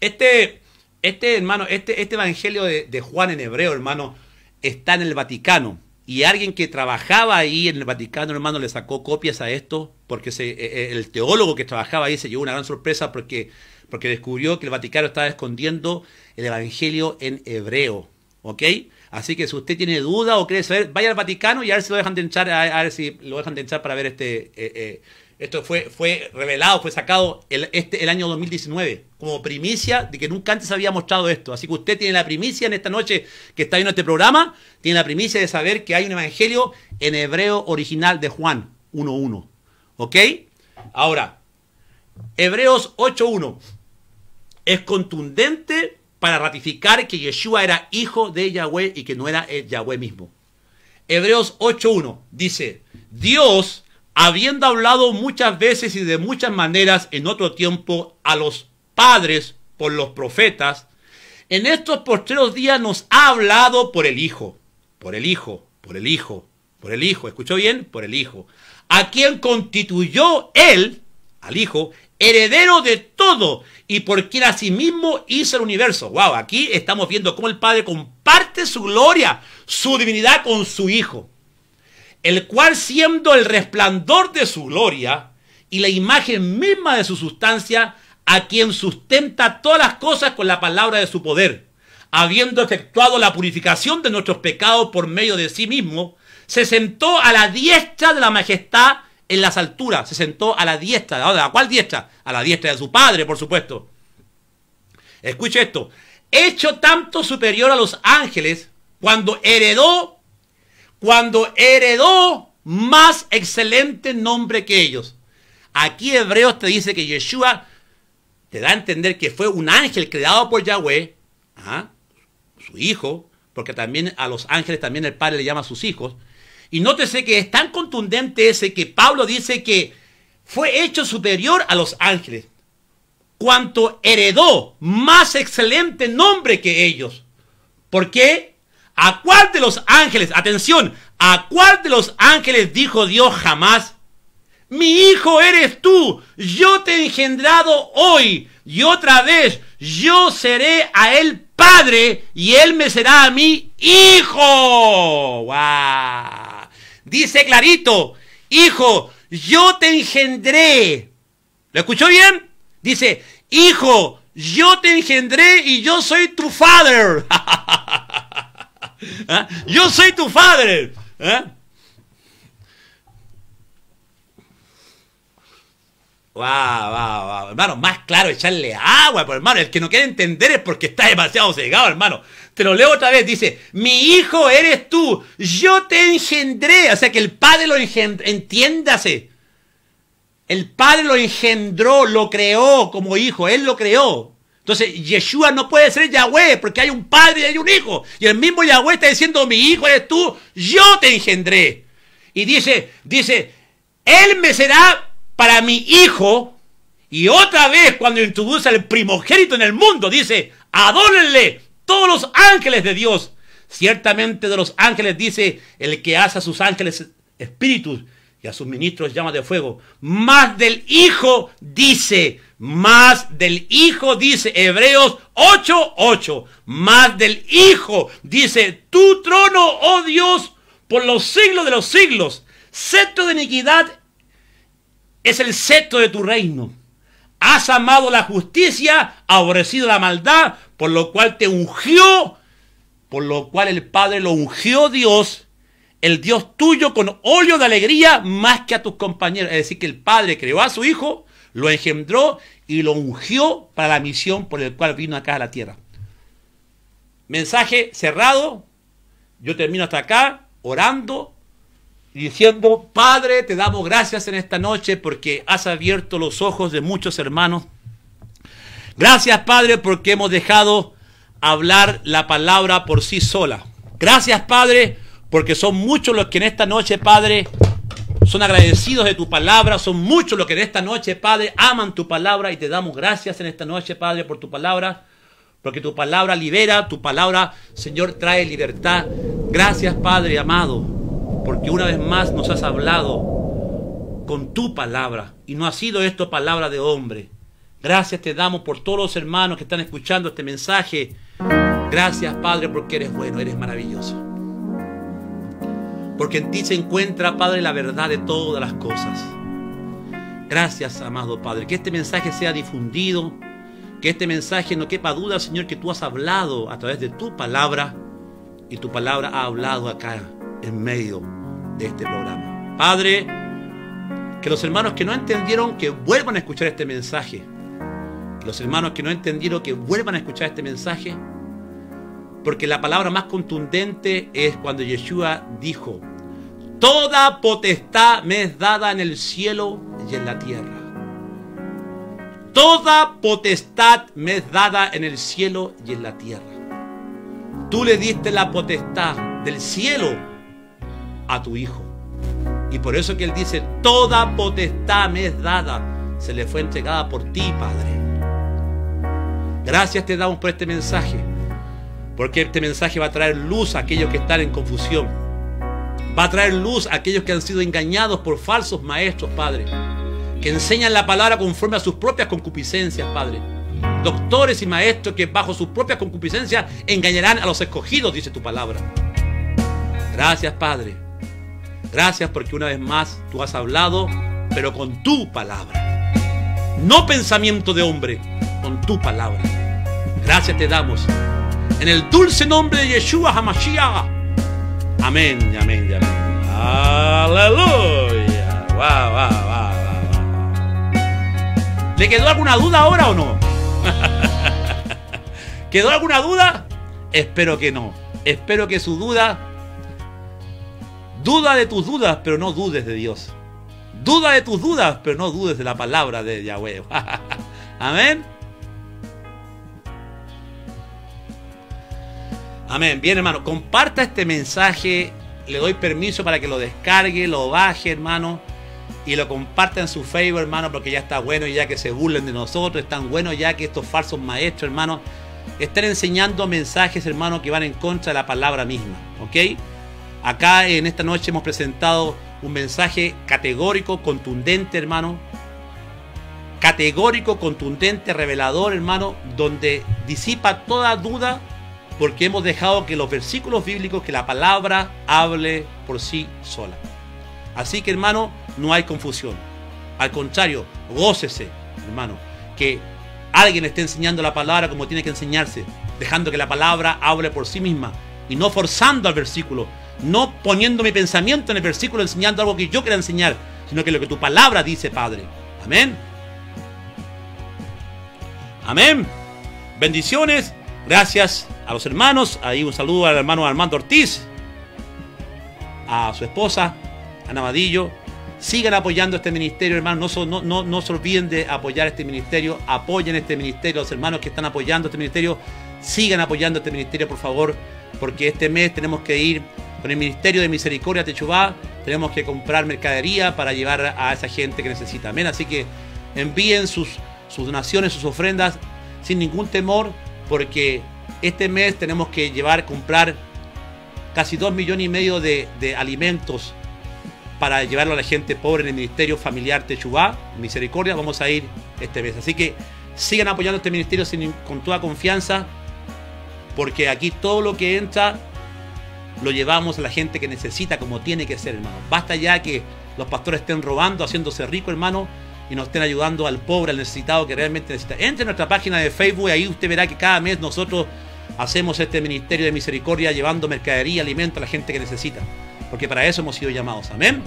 este, este hermano, este, este evangelio de, Juan en hebreo, hermano, está en el Vaticano. Y alguien que trabajaba ahí en el Vaticano, hermano, le sacó copias a esto, porque se, eh, eh, el teólogo que trabajaba ahí se llevó una gran sorpresa porque, porque descubrió que el Vaticano estaba escondiendo el evangelio en hebreo. ¿Ok? Así que si usted tiene duda o quiere saber, vaya al Vaticano y a ver si lo dejan de entrar. a, ver si lo dejan de entrar para ver este... Eh, eh, esto fue, fue revelado, fue sacado el, este, el año 2019 como primicia de que nunca antes había mostrado esto. Así que usted tiene la primicia en esta noche que está viendo este programa, tiene la primicia de saber que hay un evangelio en hebreo original de Juan 1.1. ¿Ok? Ahora, Hebreos 8.1 es contundente para ratificar que Yeshua era hijo de Yahweh y que no era el Yahweh mismo. Hebreos 8.1 dice, Dios, habiendo hablado muchas veces y de muchas maneras en otro tiempo a los padres por los profetas, en estos postreros días nos ha hablado por el Hijo, por el Hijo, por el Hijo, por el Hijo, ¿escuchó bien? Por el Hijo, a quien constituyó Él, al Hijo, heredero de todo y por quien mismo hizo el universo. Wow, aquí estamos viendo cómo el Padre comparte su gloria, su divinidad con su Hijo, el cual siendo el resplandor de su gloria y la imagen misma de su sustancia, a quien sustenta todas las cosas con la palabra de su poder, habiendo efectuado la purificación de nuestros pecados por medio de sí mismo, se sentó a la diestra de la majestad en las alturas, se sentó a la diestra. ¿A la cuál diestra? A la diestra de su padre, por supuesto. escucha esto. Hecho tanto superior a los ángeles, cuando heredó, cuando heredó más excelente nombre que ellos. Aquí Hebreos te dice que Yeshua te da a entender que fue un ángel creado por Yahweh, ¿ah? su hijo, porque también a los ángeles también el Padre le llama a sus hijos, y nótese que es tan contundente ese que Pablo dice que fue hecho superior a los ángeles, cuanto heredó más excelente nombre que ellos. ¿Por qué? ¿A cuál de los ángeles, atención, a cuál de los ángeles dijo Dios jamás? Mi hijo eres tú, yo te he engendrado hoy, y otra vez yo seré a él padre, y él me será a mí hijo. ¡Wow! dice clarito, hijo, yo te engendré. ¿Lo escuchó bien? Dice, hijo, yo te engendré y yo soy tu father. ¿Ah? Yo soy tu padre. Wow, wow, hermano, más claro echarle agua, pues, hermano. El que no quiere entender es porque está demasiado cegado, hermano. Te lo leo otra vez, dice, mi hijo eres tú, yo te engendré. O sea, que el Padre lo engendró, entiéndase. El Padre lo engendró, lo creó como hijo, Él lo creó. Entonces, Yeshua no puede ser Yahweh, porque hay un Padre y hay un Hijo. Y el mismo Yahweh está diciendo, mi hijo eres tú, yo te engendré. Y dice, dice, Él me será para mi hijo, y otra vez, cuando introduce al primogénito en el mundo, dice, adórenle, todos los ángeles de Dios. Ciertamente de los ángeles dice el que hace a sus ángeles espíritus y a sus ministros llama de fuego. Más del Hijo dice, más del Hijo dice, Hebreos 8:8, más del Hijo dice, tu trono, oh Dios, por los siglos de los siglos, cetro de iniquidad es el cetro de tu reino. Has amado la justicia, aborrecido la maldad, por lo cual te ungió, por lo cual el Padre lo ungió Dios, el Dios tuyo con óleo de alegría más que a tus compañeros. Es decir, que el Padre creó a su Hijo, lo engendró y lo ungió para la misión por el cual vino acá a la tierra. Mensaje cerrado. Yo termino hasta acá orando diciendo, Padre, te damos gracias en esta noche porque has abierto los ojos de muchos hermanos. Gracias, Padre, porque hemos dejado hablar la palabra por sí sola. Gracias, Padre, porque son muchos los que en esta noche, Padre, son agradecidos de tu palabra, son muchos los que en esta noche, Padre, aman tu palabra y te damos gracias en esta noche, Padre, por tu palabra, porque tu palabra libera, tu palabra, Señor, trae libertad. Gracias, Padre amado porque una vez más nos has hablado con tu palabra y no ha sido esto palabra de hombre. Gracias te damos por todos los hermanos que están escuchando este mensaje. Gracias Padre porque eres bueno, eres maravilloso. Porque en ti se encuentra Padre la verdad de todas las cosas. Gracias amado Padre, que este mensaje sea difundido, que este mensaje no quepa duda Señor que tú has hablado a través de tu palabra y tu palabra ha hablado acá en medio de este programa. Padre, que los hermanos que no entendieron que vuelvan a escuchar este mensaje. los hermanos que no entendieron que vuelvan a escuchar este mensaje. Porque la palabra más contundente es cuando Yeshua dijo, Toda potestad me es dada en el cielo y en la tierra. Toda potestad me es dada en el cielo y en la tierra. Tú le diste la potestad del cielo a tu hijo. Y por eso que Él dice, toda potestad me es dada, se le fue entregada por ti, Padre. Gracias te damos por este mensaje, porque este mensaje va a traer luz a aquellos que están en confusión. Va a traer luz a aquellos que han sido engañados por falsos maestros, Padre, que enseñan la palabra conforme a sus propias concupiscencias, Padre doctores y maestros que bajo sus propias concupiscencias engañarán a los escogidos, dice tu palabra. Gracias, Padre. Gracias porque una vez más tú has hablado, pero con tu palabra. No pensamiento de hombre, con tu palabra. Gracias te damos. En el dulce nombre de Yeshua Hamashiach. Amén, amén, amén. Aleluya. ¿Le quedó alguna duda ahora o no? ¿Quedó alguna duda? Espero que no. Espero que su duda Duda de tus dudas, pero no dudes de Dios. Duda de tus dudas, pero no dudes de la palabra de Yahweh. Amén. Amén. Bien, hermano. Comparta este mensaje. Le doy permiso para que lo descargue, lo baje, hermano. Y lo comparta en su Facebook, hermano, porque ya está bueno ya que se burlen de nosotros. Están bueno ya que estos falsos maestros, hermano, están enseñando mensajes, hermano, que van en contra de la palabra misma. ¿Ok? Acá en esta noche hemos presentado un mensaje categórico, contundente, hermano. Categórico, contundente, revelador, hermano, donde disipa toda duda porque hemos dejado que los versículos bíblicos, que la palabra hable por sí sola. Así que, hermano, no hay confusión. Al contrario, gócese, hermano, que alguien esté enseñando la palabra como tiene que enseñarse, dejando que la palabra hable por sí misma y no forzando al versículo, no poniendo mi pensamiento en el versículo, enseñando algo que yo quiera enseñar, sino que lo que tu palabra dice, Padre. Amén. Amén. Bendiciones. Gracias a los hermanos. Ahí un saludo al hermano Armando Ortiz, a su esposa, Ana Madillo. Sigan apoyando este ministerio, hermano. No, no, no se olviden de apoyar este ministerio. Apoyen este ministerio. Los hermanos que están apoyando este ministerio, sigan apoyando este ministerio, por favor. Porque este mes tenemos que ir con el Ministerio de Misericordia Techubá tenemos que comprar mercadería para llevar a esa gente que necesita. Amén. Así que envíen sus, donaciones, sus ofrendas sin ningún temor, porque este mes tenemos que llevar, comprar casi dos millones y medio de, alimentos para llevarlo a la gente pobre en el Ministerio Familiar Techubá, Misericordia, vamos a ir este mes. Así que sigan apoyando este ministerio sin, con toda confianza, porque aquí todo lo que entra lo llevamos a la gente que necesita como tiene que ser, hermano. Basta ya que los pastores estén robando, haciéndose rico hermano, y nos estén ayudando al pobre, al necesitado que realmente necesita. Entre en nuestra página de Facebook y ahí usted verá que cada mes nosotros hacemos este ministerio de misericordia llevando mercadería, alimento a la gente que necesita. Porque para eso hemos sido llamados. Amén.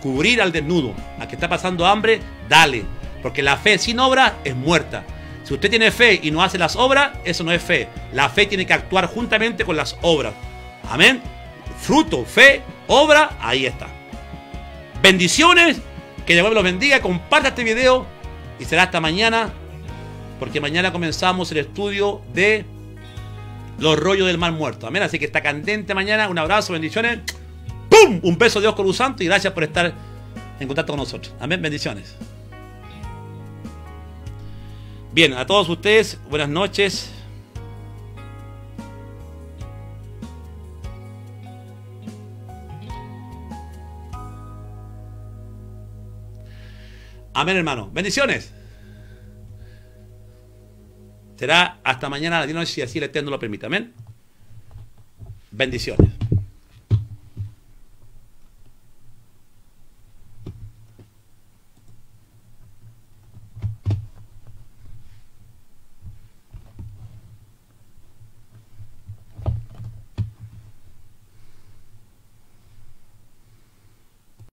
Cubrir al desnudo, al que está pasando hambre, dale. Porque la fe sin obra es muerta. Si usted tiene fe y no hace las obras, eso no es fe. La fe tiene que actuar juntamente con las obras. Amén. Fruto, fe, obra, ahí está. Bendiciones, que Dios los bendiga, comparta este video y será hasta mañana, porque mañana comenzamos el estudio de los rollos del mar muerto. Amén, así que está candente mañana, un abrazo, bendiciones, ¡pum! Un beso de Dios con un santo y gracias por estar en contacto con nosotros. Amén, bendiciones. Bien, a todos ustedes, buenas noches. Amén, hermano. Bendiciones. Será hasta mañana a la noche si así el Eterno lo permite. Amén. Bendiciones.